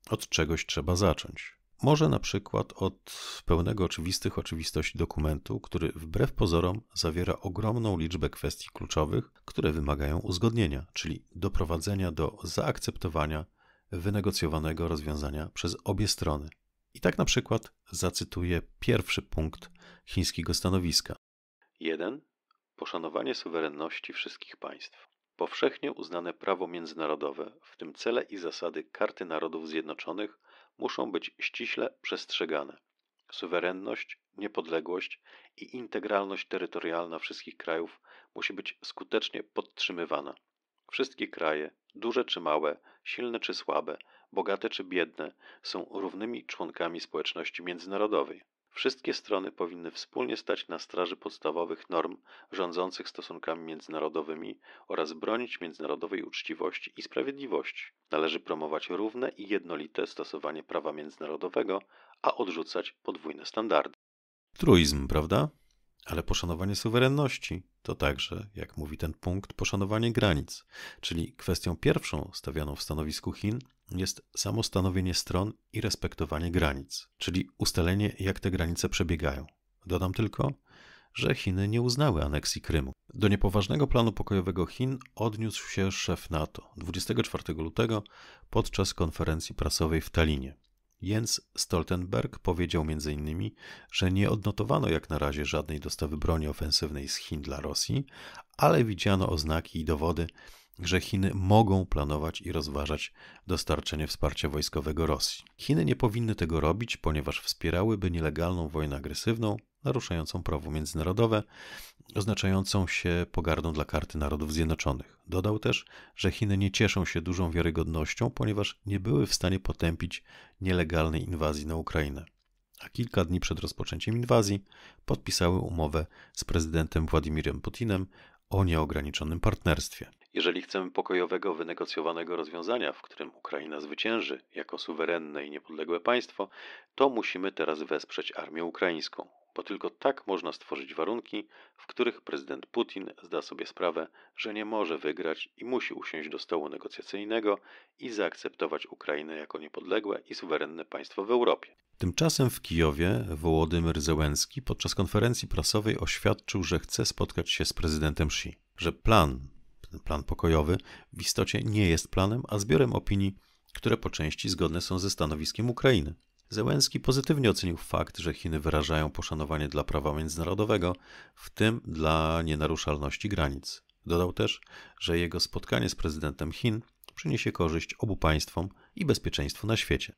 Od czegoś trzeba zacząć. Może na przykład od pełnego oczywistych oczywistości dokumentu, który wbrew pozorom zawiera ogromną liczbę kwestii kluczowych, które wymagają uzgodnienia, czyli doprowadzenia do zaakceptowania wynegocjowanego rozwiązania przez obie strony. I tak na przykład zacytuję pierwszy punkt chińskiego stanowiska. 1. Poszanowanie suwerenności wszystkich państw. Powszechnie uznane prawo międzynarodowe, w tym cele i zasady Karty Narodów Zjednoczonych, muszą być ściśle przestrzegane. Suwerenność, niepodległość i integralność terytorialna wszystkich krajów musi być skutecznie podtrzymywana. Wszystkie kraje, duże czy małe, silne czy słabe, bogate czy biedne, są równymi członkami społeczności międzynarodowej. Wszystkie strony powinny wspólnie stać na straży podstawowych norm rządzących stosunkami międzynarodowymi oraz bronić międzynarodowej uczciwości i sprawiedliwości. Należy promować równe i jednolite stosowanie prawa międzynarodowego, a odrzucać podwójne standardy. Truizm, prawda? Ale poszanowanie suwerenności to także, jak mówi ten punkt, poszanowanie granic, czyli kwestią pierwszą stawianą w stanowisku Chin jest samostanowienie stron i respektowanie granic, czyli ustalenie, jak te granice przebiegają. Dodam tylko, że Chiny nie uznały aneksji Krymu. Do niepoważnego planu pokojowego Chin odniósł się szef NATO 24 lutego podczas konferencji prasowej w Talinie. Jens Stoltenberg powiedział m.in., że nie odnotowano jak na razie żadnej dostawy broni ofensywnej z Chin dla Rosji, ale widziano oznaki i dowody, że Chiny mogą planować i rozważać dostarczenie wsparcia wojskowego Rosji. Chiny nie powinny tego robić, ponieważ wspierałyby nielegalną wojnę agresywną, naruszającą prawo międzynarodowe, oznaczającą się pogardą dla karty Narodów Zjednoczonych. Dodał też, że Chiny nie cieszą się dużą wiarygodnością, ponieważ nie były w stanie potępić nielegalnej inwazji na Ukrainę. A kilka dni przed rozpoczęciem inwazji podpisały umowę z prezydentem Władimirem Putinem o nieograniczonym partnerstwie. Jeżeli chcemy pokojowego, wynegocjowanego rozwiązania, w którym Ukraina zwycięży jako suwerenne i niepodległe państwo, to musimy teraz wesprzeć armię ukraińską, bo tylko tak można stworzyć warunki, w których prezydent Putin zda sobie sprawę, że nie może wygrać i musi usiąść do stołu negocjacyjnego i zaakceptować Ukrainę jako niepodległe i suwerenne państwo w Europie. Tymczasem w Kijowie Wołodymyr Zełenski podczas konferencji prasowej oświadczył, że chce spotkać się z prezydentem Xi, że plan ten plan pokojowy w istocie nie jest planem, a zbiorem opinii, które po części zgodne są ze stanowiskiem Ukrainy. Zełenski pozytywnie ocenił fakt, że Chiny wyrażają poszanowanie dla prawa międzynarodowego, w tym dla nienaruszalności granic. Dodał też, że jego spotkanie z prezydentem Chin przyniesie korzyść obu państwom i bezpieczeństwu na świecie.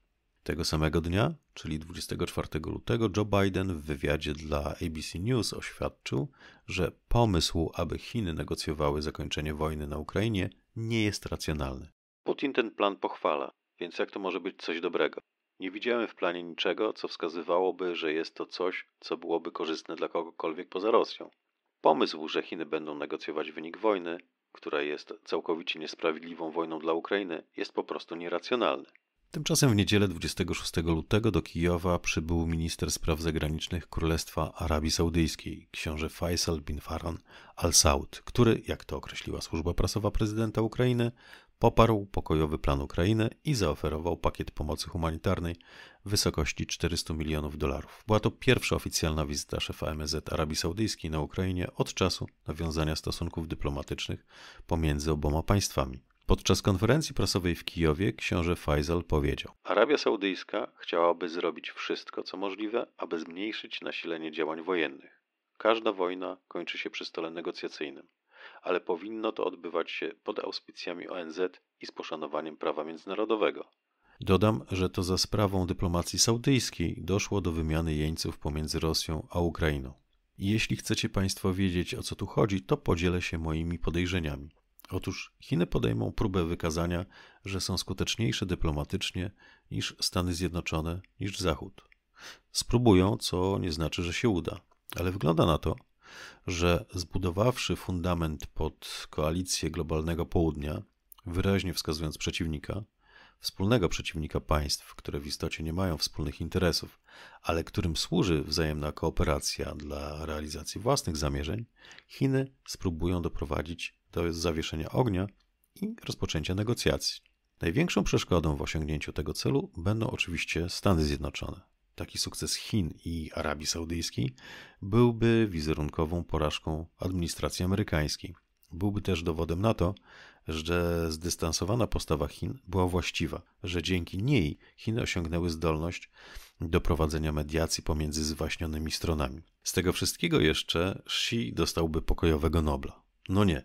Tego samego dnia, czyli 24 lutego, Joe Biden w wywiadzie dla ABC News oświadczył, że pomysł, aby Chiny negocjowały zakończenie wojny na Ukrainie, nie jest racjonalny. Putin ten plan pochwala, więc jak to może być coś dobrego? Nie widziałem w planie niczego, co wskazywałoby, że jest to coś, co byłoby korzystne dla kogokolwiek poza Rosją. Pomysł, że Chiny będą negocjować wynik wojny, która jest całkowicie niesprawiedliwą wojną dla Ukrainy, jest po prostu nieracjonalny. Tymczasem w niedzielę 26 lutego do Kijowa przybył minister spraw zagranicznych Królestwa Arabii Saudyjskiej, książę Faisal bin Farhan Al Saud, który, jak to określiła służba prasowa prezydenta Ukrainy, poparł pokojowy plan Ukrainy i zaoferował pakiet pomocy humanitarnej w wysokości 400 milionów dolarów. Była to pierwsza oficjalna wizyta szefa MZ Arabii Saudyjskiej na Ukrainie od czasu nawiązania stosunków dyplomatycznych pomiędzy oboma państwami. Podczas konferencji prasowej w Kijowie książę Faisal powiedział: Arabia Saudyjska chciałaby zrobić wszystko, co możliwe, aby zmniejszyć nasilenie działań wojennych. Każda wojna kończy się przy stole negocjacyjnym, ale powinno to odbywać się pod auspicjami ONZ i z poszanowaniem prawa międzynarodowego. Dodam, że to za sprawą dyplomacji saudyjskiej doszło do wymiany jeńców pomiędzy Rosją a Ukrainą. Jeśli chcecie Państwo wiedzieć o co tu chodzi, to podzielę się moimi podejrzeniami. Otóż Chiny podejmą próbę wykazania, że są skuteczniejsze dyplomatycznie niż Stany Zjednoczone, niż Zachód. Spróbują, co nie znaczy, że się uda, ale wygląda na to, że zbudowawszy fundament pod koalicję globalnego południa, wyraźnie wskazując przeciwnika, wspólnego przeciwnika państw, które w istocie nie mają wspólnych interesów, ale którym służy wzajemna kooperacja dla realizacji własnych zamierzeń, Chiny spróbują doprowadzić to jest zawieszenie ognia i rozpoczęcie negocjacji. Największą przeszkodą w osiągnięciu tego celu będą oczywiście Stany Zjednoczone. Taki sukces Chin i Arabii Saudyjskiej byłby wizerunkową porażką administracji amerykańskiej. Byłby też dowodem na to, że zdystansowana postawa Chin była właściwa, że dzięki niej Chiny osiągnęły zdolność do prowadzenia mediacji pomiędzy zwaśnionymi stronami. Z tego wszystkiego jeszcze Xi dostałby pokojowego Nobla. No nie,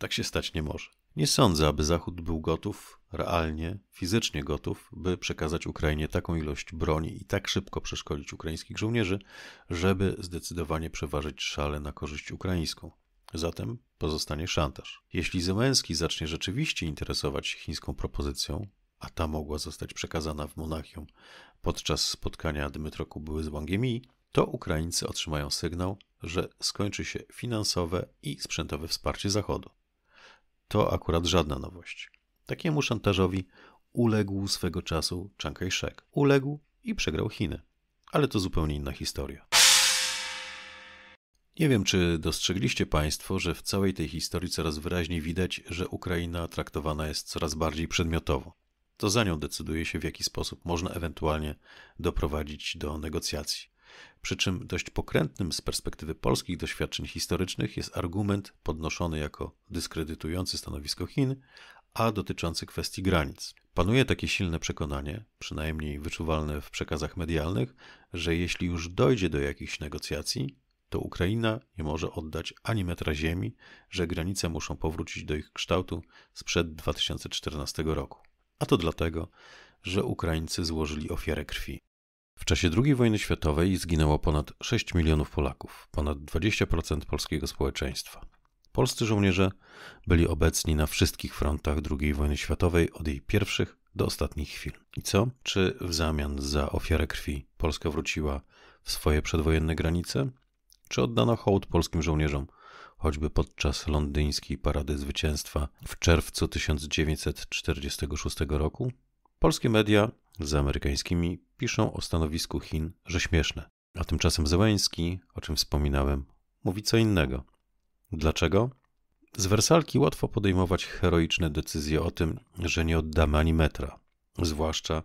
tak się stać nie może. Nie sądzę, aby Zachód był gotów, realnie, fizycznie gotów, by przekazać Ukrainie taką ilość broni i tak szybko przeszkolić ukraińskich żołnierzy, żeby zdecydowanie przeważyć szale na korzyść ukraińską. Zatem pozostanie szantaż. Jeśli Zełenski zacznie rzeczywiście interesować się chińską propozycją, a ta mogła zostać przekazana w Monachium podczas spotkania Dmytro Kubyły z Wangiemi, to Ukraińcy otrzymają sygnał, że skończy się finansowe i sprzętowe wsparcie Zachodu. To akurat żadna nowość. Takiemu szantażowi uległ swego czasu Chiang Kai-shek. Uległ i przegrał Chiny. Ale to zupełnie inna historia. Nie wiem, czy dostrzegliście Państwo, że w całej tej historii coraz wyraźniej widać, że Ukraina traktowana jest coraz bardziej przedmiotowo. To za nią decyduje się, w jaki sposób można ewentualnie doprowadzić do negocjacji. Przy czym dość pokrętnym z perspektywy polskich doświadczeń historycznych jest argument podnoszony jako dyskredytujący stanowisko Chin, a dotyczący kwestii granic. Panuje takie silne przekonanie, przynajmniej wyczuwalne w przekazach medialnych, że jeśli już dojdzie do jakichś negocjacji, to Ukraina nie może oddać ani metra ziemi, że granice muszą powrócić do ich kształtu sprzed 2014 roku. A to dlatego, że Ukraińcy złożyli ofiarę krwi. W czasie II wojny światowej zginęło ponad 6 milionów Polaków, ponad 20% polskiego społeczeństwa. Polscy żołnierze byli obecni na wszystkich frontach II wojny światowej od jej pierwszych do ostatnich chwil. I co? Czy w zamian za ofiarę krwi Polska wróciła w swoje przedwojenne granice? Czy oddano hołd polskim żołnierzom, choćby podczas londyńskiej Parady Zwycięstwa w czerwcu 1946 roku? Polskie media z amerykańskimi piszą o stanowisku Chin, że śmieszne. A tymczasem Zełęński, o czym wspominałem, mówi co innego. Dlaczego? Z wersalki łatwo podejmować heroiczne decyzje o tym, że nie oddamy ani metra. Zwłaszcza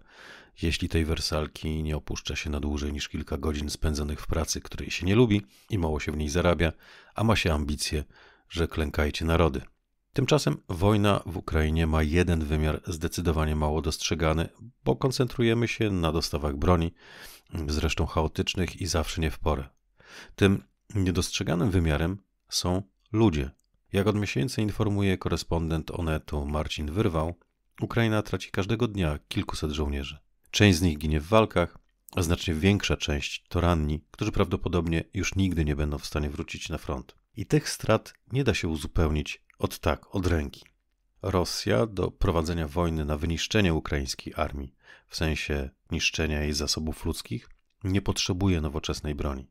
jeśli tej wersalki nie opuszcza się na dłużej niż kilka godzin spędzonych w pracy, której się nie lubi i mało się w niej zarabia, a ma się ambicje, że klękajcie narody. Tymczasem wojna w Ukrainie ma jeden wymiar zdecydowanie mało dostrzegany, bo koncentrujemy się na dostawach broni, zresztą chaotycznych i zawsze nie w porę. Tym niedostrzeganym wymiarem są ludzie. Jak od miesięcy informuje korespondent Onetu Marcin Wyrwał, Ukraina traci każdego dnia kilkuset żołnierzy. Część z nich ginie w walkach, a znacznie większa część to ranni, którzy prawdopodobnie już nigdy nie będą w stanie wrócić na front i tych strat nie da się uzupełnić od tak, od ręki. Rosja do prowadzenia wojny na wyniszczenie ukraińskiej armii, w sensie niszczenia jej zasobów ludzkich, nie potrzebuje nowoczesnej broni.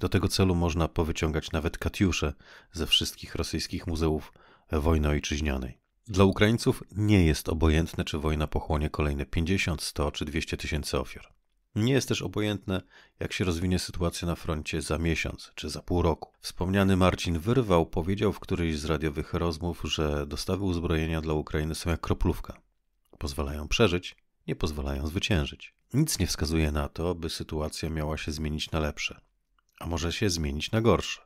Do tego celu można powyciągać nawet katiusze ze wszystkich rosyjskich muzeów wojny ojczyźnianej. Dla Ukraińców nie jest obojętne, czy wojna pochłonie kolejne 50, 100 czy 200 tysięcy ofiar. Nie jest też obojętne, jak się rozwinie sytuacja na froncie za miesiąc czy za pół roku. Wspomniany Marcin Wyrwał powiedział w którejś z radiowych rozmów, że dostawy uzbrojenia dla Ukrainy są jak kroplówka. Pozwalają przeżyć, nie pozwalają zwyciężyć. Nic nie wskazuje na to, by sytuacja miała się zmienić na lepsze, a może się zmienić na gorsze.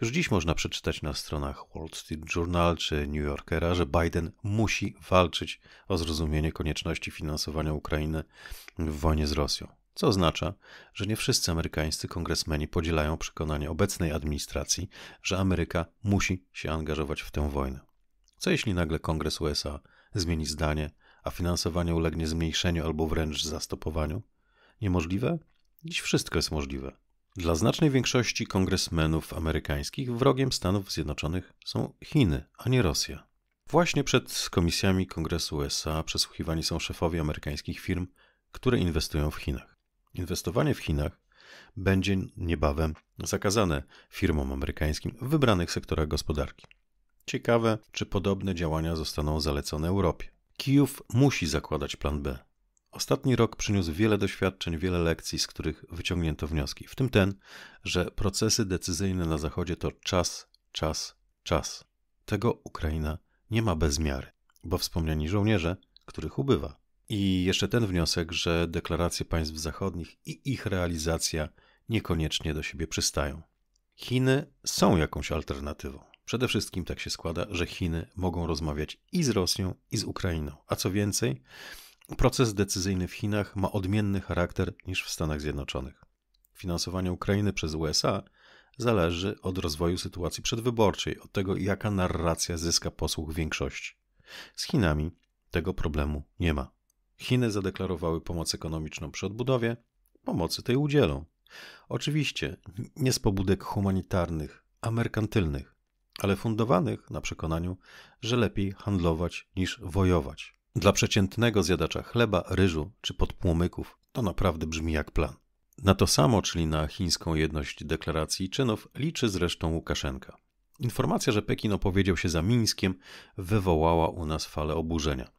Już dziś można przeczytać na stronach Wall Street Journal czy New Yorkera, że Biden musi walczyć o zrozumienie konieczności finansowania Ukrainy w wojnie z Rosją co oznacza, że nie wszyscy amerykańscy kongresmeni podzielają przekonanie obecnej administracji, że Ameryka musi się angażować w tę wojnę. Co jeśli nagle Kongres USA zmieni zdanie, a finansowanie ulegnie zmniejszeniu albo wręcz zastopowaniu? Niemożliwe? Dziś wszystko jest możliwe. Dla znacznej większości kongresmenów amerykańskich wrogiem Stanów Zjednoczonych są Chiny, a nie Rosja. Właśnie przed komisjami Kongresu USA przesłuchiwani są szefowie amerykańskich firm, które inwestują w Chinach. Inwestowanie w Chinach będzie niebawem zakazane firmom amerykańskim w wybranych sektorach gospodarki. Ciekawe, czy podobne działania zostaną zalecone Europie. Kijów musi zakładać plan B. Ostatni rok przyniósł wiele doświadczeń, wiele lekcji, z których wyciągnięto wnioski, w tym ten, że procesy decyzyjne na Zachodzie to czas, czas, czas. Tego Ukraina nie ma bez miary, bo wspomniani żołnierze, których ubywa, i jeszcze ten wniosek, że deklaracje państw zachodnich i ich realizacja niekoniecznie do siebie przystają. Chiny są jakąś alternatywą. Przede wszystkim tak się składa, że Chiny mogą rozmawiać i z Rosją, i z Ukrainą. A co więcej, proces decyzyjny w Chinach ma odmienny charakter niż w Stanach Zjednoczonych. Finansowanie Ukrainy przez USA zależy od rozwoju sytuacji przedwyborczej, od tego, jaka narracja zyska posłuch większości. Z Chinami tego problemu nie ma. Chiny zadeklarowały pomoc ekonomiczną przy odbudowie, pomocy tej udzielą. Oczywiście nie z pobudek humanitarnych, a merkantylnych, ale fundowanych na przekonaniu, że lepiej handlować niż wojować. Dla przeciętnego zjadacza chleba, ryżu czy podpłomyków to naprawdę brzmi jak plan. Na to samo, czyli na chińską jedność deklaracji czynów, liczy zresztą Łukaszenka. Informacja, że Pekin opowiedział się za Mińskiem, wywołała u nas falę oburzenia.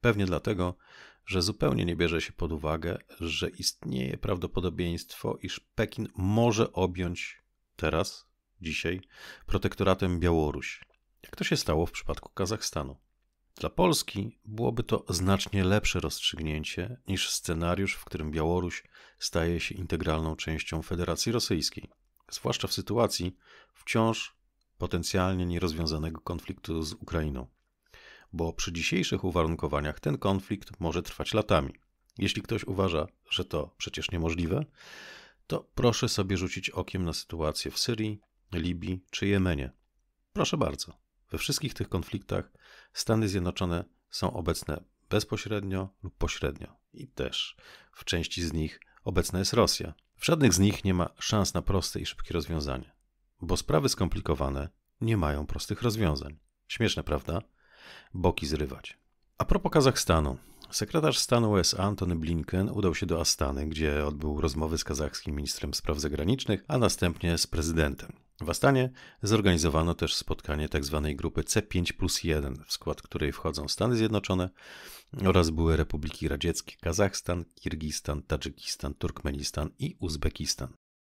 Pewnie dlatego, że zupełnie nie bierze się pod uwagę, że istnieje prawdopodobieństwo, iż Pekin może objąć teraz, dzisiaj, protektoratem Białoruś, jak to się stało w przypadku Kazachstanu. Dla Polski byłoby to znacznie lepsze rozstrzygnięcie niż scenariusz, w którym Białoruś staje się integralną częścią Federacji Rosyjskiej, zwłaszcza w sytuacji wciąż potencjalnie nierozwiązanego konfliktu z Ukrainą bo przy dzisiejszych uwarunkowaniach ten konflikt może trwać latami. Jeśli ktoś uważa, że to przecież niemożliwe, to proszę sobie rzucić okiem na sytuację w Syrii, Libii czy Jemenie. Proszę bardzo. We wszystkich tych konfliktach Stany Zjednoczone są obecne bezpośrednio lub pośrednio i też w części z nich obecna jest Rosja. W żadnych z nich nie ma szans na proste i szybkie rozwiązanie, bo sprawy skomplikowane nie mają prostych rozwiązań. Śmieszne, prawda? boki zrywać. A propos Kazachstanu. Sekretarz stanu USA Antony Blinken udał się do Astany, gdzie odbył rozmowy z kazachskim ministrem spraw zagranicznych, a następnie z prezydentem. W Astanie zorganizowano też spotkanie tzw. Tak grupy C5 plus 1, w skład której wchodzą Stany Zjednoczone oraz były republiki radzieckie Kazachstan, Kirgistan, Tadżykistan, Turkmenistan i Uzbekistan.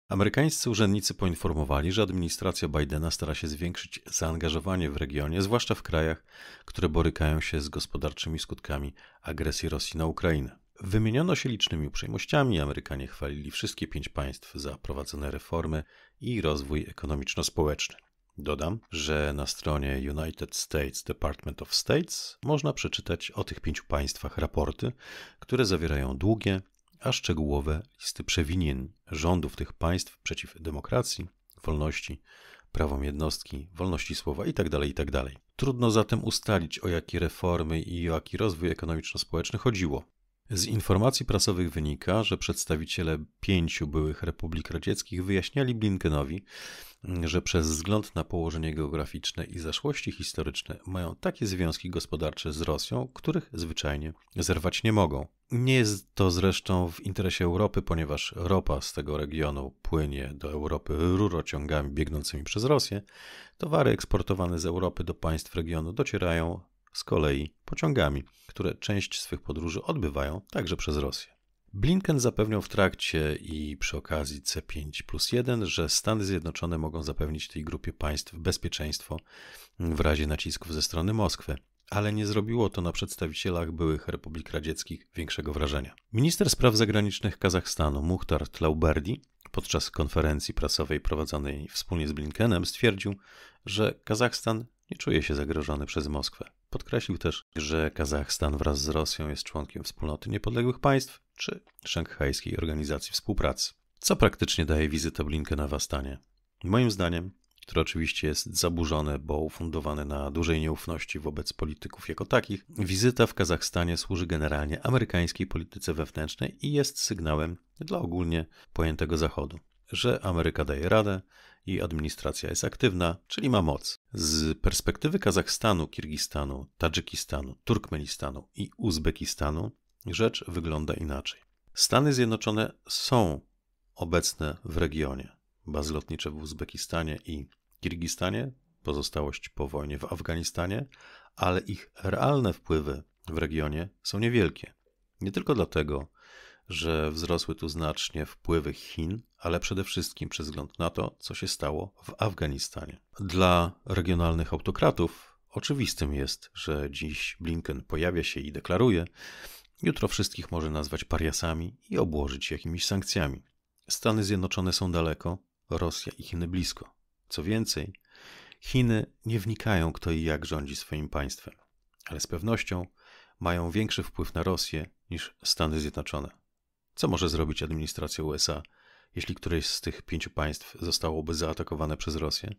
Amerykańscy urzędnicy poinformowali, że administracja Bidena stara się zwiększyć zaangażowanie w regionie, zwłaszcza w krajach, które borykają się z gospodarczymi skutkami agresji Rosji na Ukrainę. Wymieniono się licznymi uprzejmościami, Amerykanie chwalili wszystkie pięć państw za prowadzone reformy i rozwój ekonomiczno-społeczny. Dodam, że na stronie United States Department of States można przeczytać o tych pięciu państwach raporty, które zawierają długie, a szczegółowe listy przewinień rządów tych państw przeciw demokracji, wolności, prawom jednostki, wolności słowa itd. Tak itd. Tak Trudno zatem ustalić, o jakie reformy i o jaki rozwój ekonomiczno-społeczny chodziło. Z informacji prasowych wynika, że przedstawiciele pięciu byłych republik radzieckich wyjaśniali Blinkenowi, że przez wzgląd na położenie geograficzne i zaszłości historyczne mają takie związki gospodarcze z Rosją, których zwyczajnie zerwać nie mogą. Nie jest to zresztą w interesie Europy, ponieważ ropa z tego regionu płynie do Europy rurociągami biegnącymi przez Rosję. Towary eksportowane z Europy do państw regionu docierają z kolei pociągami, które część swych podróży odbywają także przez Rosję. Blinken zapewniał w trakcie i przy okazji C5 plus 1, że Stany Zjednoczone mogą zapewnić tej grupie państw bezpieczeństwo w razie nacisków ze strony Moskwy, ale nie zrobiło to na przedstawicielach byłych republik radzieckich większego wrażenia. Minister spraw zagranicznych Kazachstanu Muhtar Tlauberdi podczas konferencji prasowej prowadzonej wspólnie z Blinkenem stwierdził, że Kazachstan nie czuje się zagrożony przez Moskwę. Podkreślił też, że Kazachstan wraz z Rosją jest członkiem Wspólnoty Niepodległych Państw czy Szanghajskiej Organizacji Współpracy, co praktycznie daje wizytę Blinkena w Astanie. Moim zdaniem, które oczywiście jest zaburzone, bo ufundowane na dużej nieufności wobec polityków jako takich, wizyta w Kazachstanie służy generalnie amerykańskiej polityce wewnętrznej i jest sygnałem dla ogólnie pojętego Zachodu, że Ameryka daje radę i administracja jest aktywna, czyli ma moc. Z perspektywy Kazachstanu, Kirgistanu, Tadżykistanu, Turkmenistanu i Uzbekistanu rzecz wygląda inaczej. Stany Zjednoczone są obecne w regionie. Bazy lotnicze w Uzbekistanie i Kirgistanie, pozostałość po wojnie w Afganistanie, ale ich realne wpływy w regionie są niewielkie. Nie tylko dlatego, że wzrosły tu znacznie wpływy Chin, ale przede wszystkim przez wzgląd na to, co się stało w Afganistanie. Dla regionalnych autokratów oczywistym jest, że dziś Blinken pojawia się i deklaruje, jutro wszystkich może nazwać pariasami i obłożyć jakimiś sankcjami. Stany Zjednoczone są daleko, Rosja i Chiny blisko. Co więcej, Chiny nie wnikają, kto i jak rządzi swoim państwem, ale z pewnością mają większy wpływ na Rosję niż Stany Zjednoczone. Co może zrobić administracja USA, jeśli któreś z tych pięciu państw zostałoby zaatakowane przez Rosję?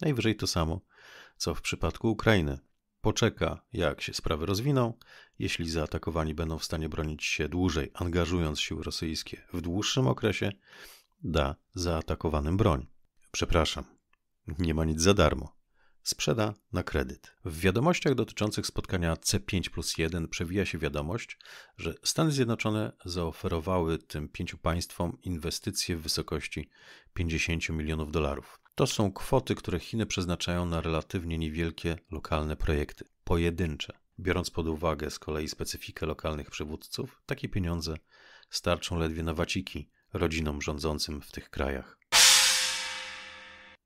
Najwyżej to samo, co w przypadku Ukrainy. Poczeka, jak się sprawy rozwiną. Jeśli zaatakowani będą w stanie bronić się dłużej, angażując siły rosyjskie w dłuższym okresie, da zaatakowanym broń. Przepraszam, nie ma nic za darmo sprzeda na kredyt. W wiadomościach dotyczących spotkania C5 plus 1 przewija się wiadomość, że Stany Zjednoczone zaoferowały tym pięciu państwom inwestycje w wysokości 50 milionów dolarów. To są kwoty, które Chiny przeznaczają na relatywnie niewielkie lokalne projekty, pojedyncze. Biorąc pod uwagę z kolei specyfikę lokalnych przywódców, takie pieniądze starczą ledwie na waciki rodzinom rządzącym w tych krajach.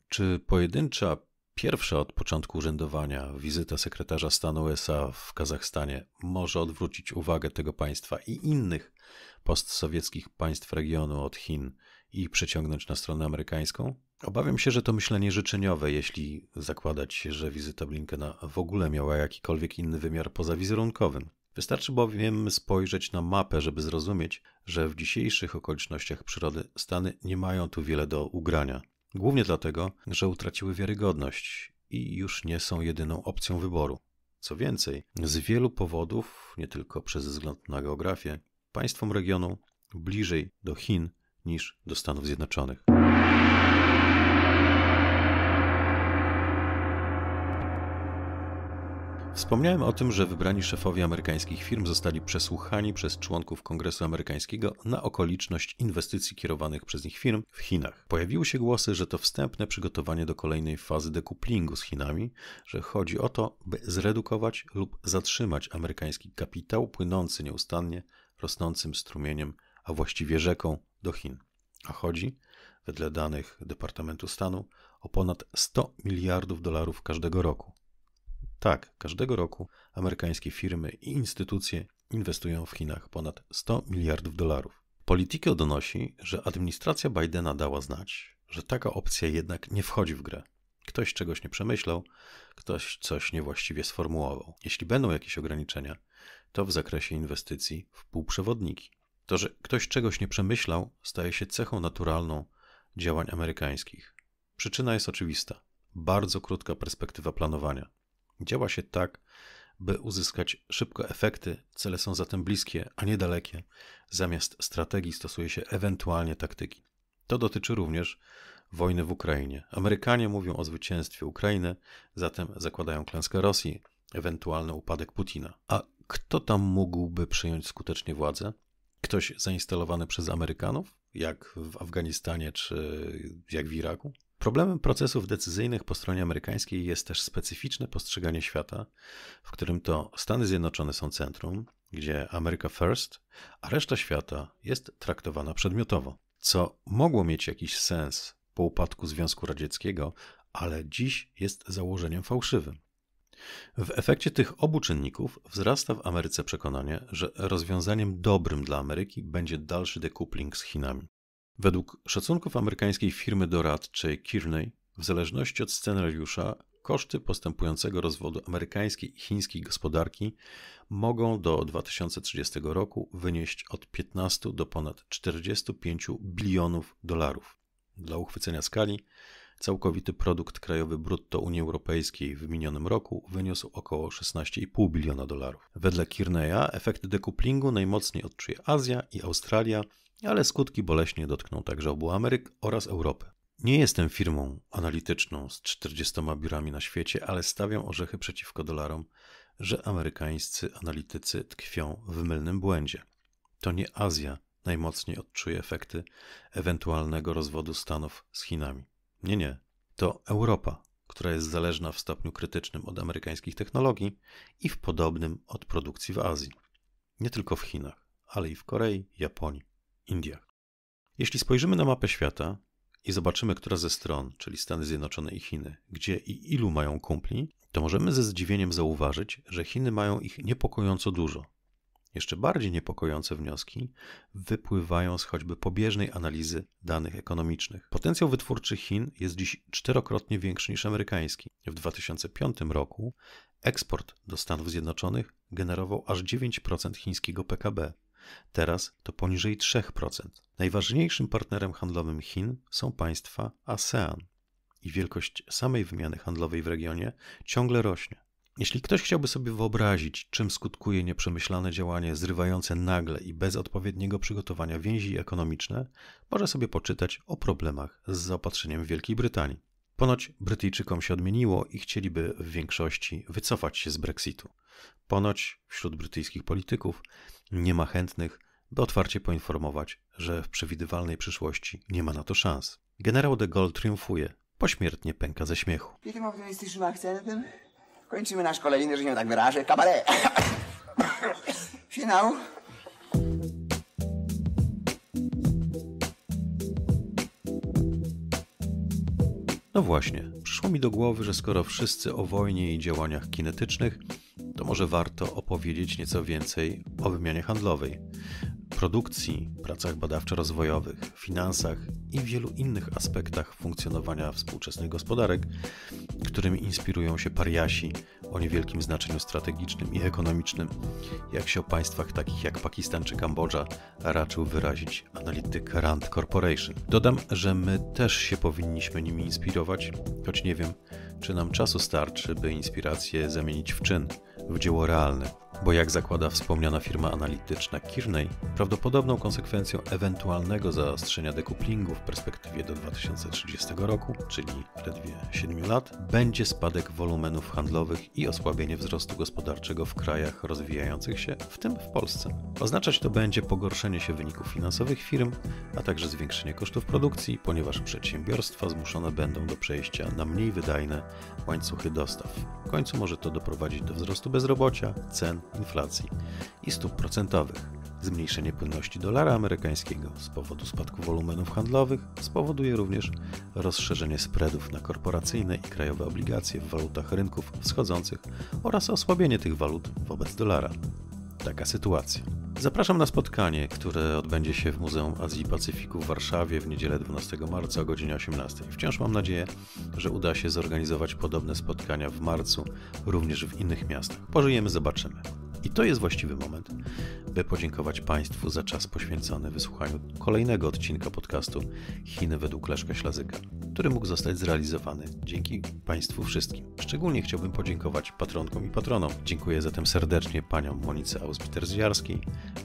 Czy pojedyncza Pierwsza od początku urzędowania wizyta sekretarza stanu USA w Kazachstanie może odwrócić uwagę tego państwa i innych postsowieckich państw regionu od Chin i przeciągnąć na stronę amerykańską? Obawiam się, że to myślenie życzeniowe, jeśli zakładać, że wizyta Blinkena w ogóle miała jakikolwiek inny wymiar poza wizerunkowym. Wystarczy bowiem spojrzeć na mapę, żeby zrozumieć, że w dzisiejszych okolicznościach przyrody Stany nie mają tu wiele do ugrania. Głównie dlatego, że utraciły wiarygodność i już nie są jedyną opcją wyboru. Co więcej, z wielu powodów, nie tylko przez wzgląd na geografię, państwom regionu bliżej do Chin niż do Stanów Zjednoczonych. Wspomniałem o tym, że wybrani szefowie amerykańskich firm zostali przesłuchani przez członków Kongresu Amerykańskiego na okoliczność inwestycji kierowanych przez nich firm w Chinach. Pojawiły się głosy, że to wstępne przygotowanie do kolejnej fazy dekuplingu z Chinami, że chodzi o to, by zredukować lub zatrzymać amerykański kapitał płynący nieustannie rosnącym strumieniem, a właściwie rzeką do Chin. A chodzi, wedle danych Departamentu Stanu, o ponad 100 miliardów dolarów każdego roku. Tak, każdego roku amerykańskie firmy i instytucje inwestują w Chinach ponad 100 miliardów dolarów. Politico donosi, że administracja Bidena dała znać, że taka opcja jednak nie wchodzi w grę. Ktoś czegoś nie przemyślał, ktoś coś niewłaściwie sformułował. Jeśli będą jakieś ograniczenia, to w zakresie inwestycji w półprzewodniki. To, że ktoś czegoś nie przemyślał, staje się cechą naturalną działań amerykańskich. Przyczyna jest oczywista: bardzo krótka perspektywa planowania. Działa się tak, by uzyskać szybko efekty, cele są zatem bliskie, a nie dalekie. Zamiast strategii stosuje się ewentualnie taktyki. To dotyczy również wojny w Ukrainie. Amerykanie mówią o zwycięstwie Ukrainy, zatem zakładają klęskę Rosji, ewentualny upadek Putina. A kto tam mógłby przyjąć skutecznie władzę? Ktoś zainstalowany przez Amerykanów, jak w Afganistanie czy jak w Iraku? Problemem procesów decyzyjnych po stronie amerykańskiej jest też specyficzne postrzeganie świata, w którym to Stany Zjednoczone są centrum, gdzie America First, a reszta świata jest traktowana przedmiotowo, co mogło mieć jakiś sens po upadku Związku Radzieckiego, ale dziś jest założeniem fałszywym. W efekcie tych obu czynników wzrasta w Ameryce przekonanie, że rozwiązaniem dobrym dla Ameryki będzie dalszy decoupling z Chinami. Według szacunków amerykańskiej firmy doradczej Kearney, w zależności od scenariusza, koszty postępującego rozwodu amerykańskiej i chińskiej gospodarki mogą do 2030 roku wynieść od 15 do ponad 45 bilionów dolarów. Dla uchwycenia skali, całkowity produkt krajowy brutto Unii Europejskiej w minionym roku wyniósł około 16,5 biliona dolarów. Wedle Kearneya efekt dekuplingu najmocniej odczuje Azja i Australia, ale skutki boleśnie dotkną także obu Ameryk oraz Europy. Nie jestem firmą analityczną z 40 biurami na świecie, ale stawiam orzechy przeciwko dolarom, że amerykańscy analitycy tkwią w mylnym błędzie. To nie Azja najmocniej odczuje efekty ewentualnego rozwodu Stanów z Chinami. Nie, nie. To Europa, która jest zależna w stopniu krytycznym od amerykańskich technologii i w podobnym od produkcji w Azji. Nie tylko w Chinach, ale i w Korei, Japonii. Indie. Jeśli spojrzymy na mapę świata i zobaczymy, która ze stron, czyli Stany Zjednoczone i Chiny, gdzie i ilu mają kumpli, to możemy ze zdziwieniem zauważyć, że Chiny mają ich niepokojąco dużo. Jeszcze bardziej niepokojące wnioski wypływają z choćby pobieżnej analizy danych ekonomicznych. Potencjał wytwórczy Chin jest dziś czterokrotnie większy niż amerykański. W 2005 roku eksport do Stanów Zjednoczonych generował aż 9% chińskiego PKB. Teraz to poniżej 3%. Najważniejszym partnerem handlowym Chin są państwa ASEAN i wielkość samej wymiany handlowej w regionie ciągle rośnie. Jeśli ktoś chciałby sobie wyobrazić, czym skutkuje nieprzemyślane działanie zrywające nagle i bez odpowiedniego przygotowania więzi ekonomiczne, może sobie poczytać o problemach z zaopatrzeniem Wielkiej Brytanii. Ponoć Brytyjczykom się odmieniło i chcieliby w większości wycofać się z Brexitu. Ponoć wśród brytyjskich polityków nie ma chętnych, by otwarcie poinformować, że w przewidywalnej przyszłości nie ma na to szans. Generał de Gaulle triumfuje, pośmiertnie pęka ze śmiechu. I optymistycznym akcentem kończymy nasz kolejny, że nie tak wyrażę, kabaret. Finał. No właśnie, przyszło mi do głowy, że skoro wszyscy o wojnie i działaniach kinetycznych może warto opowiedzieć nieco więcej o wymianie handlowej, produkcji, pracach badawczo-rozwojowych, finansach i wielu innych aspektach funkcjonowania współczesnych gospodarek, którymi inspirują się pariasi o niewielkim znaczeniu strategicznym i ekonomicznym, jak się o państwach takich jak Pakistan czy Kambodża raczył wyrazić analityk Rand Corporation. Dodam, że my też się powinniśmy nimi inspirować, choć nie wiem, czy nam czasu starczy, by inspirację zamienić w czyn – w dzieło realne bo jak zakłada wspomniana firma analityczna Kearney, prawdopodobną konsekwencją ewentualnego zaostrzenia dekuplingu w perspektywie do 2030 roku, czyli ledwie 7 lat, będzie spadek wolumenów handlowych i osłabienie wzrostu gospodarczego w krajach rozwijających się, w tym w Polsce. Oznaczać to będzie pogorszenie się wyników finansowych firm, a także zwiększenie kosztów produkcji, ponieważ przedsiębiorstwa zmuszone będą do przejścia na mniej wydajne łańcuchy dostaw. W końcu może to doprowadzić do wzrostu bezrobocia, cen inflacji i stóp procentowych. Zmniejszenie płynności dolara amerykańskiego z powodu spadku wolumenów handlowych spowoduje również rozszerzenie spreadów na korporacyjne i krajowe obligacje w walutach rynków wschodzących oraz osłabienie tych walut wobec dolara taka sytuacja. Zapraszam na spotkanie, które odbędzie się w Muzeum Azji i Pacyfiku w Warszawie w niedzielę 12 marca o godzinie 18. Wciąż mam nadzieję, że uda się zorganizować podobne spotkania w marcu również w innych miastach. Pożyjemy, zobaczymy. I to jest właściwy moment, by podziękować Państwu za czas poświęcony wysłuchaniu kolejnego odcinka podcastu Chiny według Leszka Ślazyka, który mógł zostać zrealizowany dzięki Państwu wszystkim. Szczególnie chciałbym podziękować patronkom i patronom. Dziękuję zatem serdecznie paniom Monice auspiter zjarskiej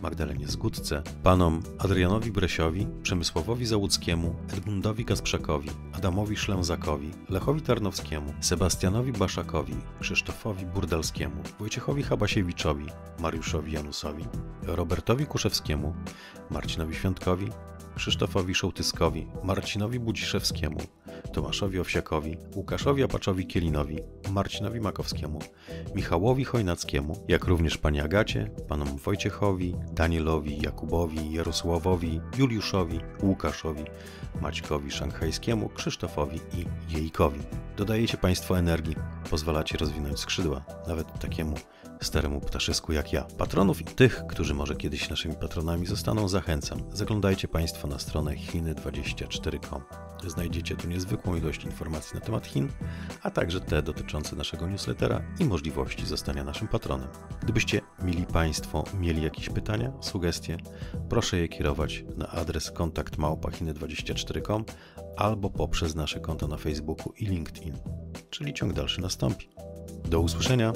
Magdalenie Zgódce, panom Adrianowi Bresiowi, Przemysłowowi Załódzkiemu, Edmundowi Kasprzakowi, Adamowi Szlęzakowi, Lechowi Tarnowskiemu, Sebastianowi Baszakowi, Krzysztofowi Burdalskiemu, Wojciechowi Habasiewiczowi, Mariuszowi Janusowi, Robertowi Kuszewskiemu, Marcinowi Świątkowi, Krzysztofowi Szołtyskowi, Marcinowi Budziszewskiemu, Tomaszowi Owsiakowi, Łukaszowi Apaczowi Kielinowi, Marcinowi Makowskiemu, Michałowi Chojnackiemu, jak również pani Agacie, panom Wojciechowi, Danielowi, Jakubowi, Jarosławowi, Juliuszowi, Łukaszowi, Maćkowi Szanghajskiemu, Krzysztofowi i Jejkowi. Dodajecie Państwo energii, pozwalacie rozwinąć skrzydła, nawet takiemu staremu ptaszysku jak ja. Patronów i tych, którzy może kiedyś naszymi patronami zostaną, zachęcam. Zaglądajcie Państwo na stronę chiny24.com. Znajdziecie tu niezwykłą ilość informacji na temat Chin, a także te dotyczące naszego newslettera i możliwości zostania naszym patronem. Gdybyście, mieli Państwo, mieli jakieś pytania, sugestie, proszę je kierować na adres kontaktmałpachiny24.com albo poprzez nasze konto na Facebooku i LinkedIn, czyli ciąg dalszy nastąpi. Do usłyszenia!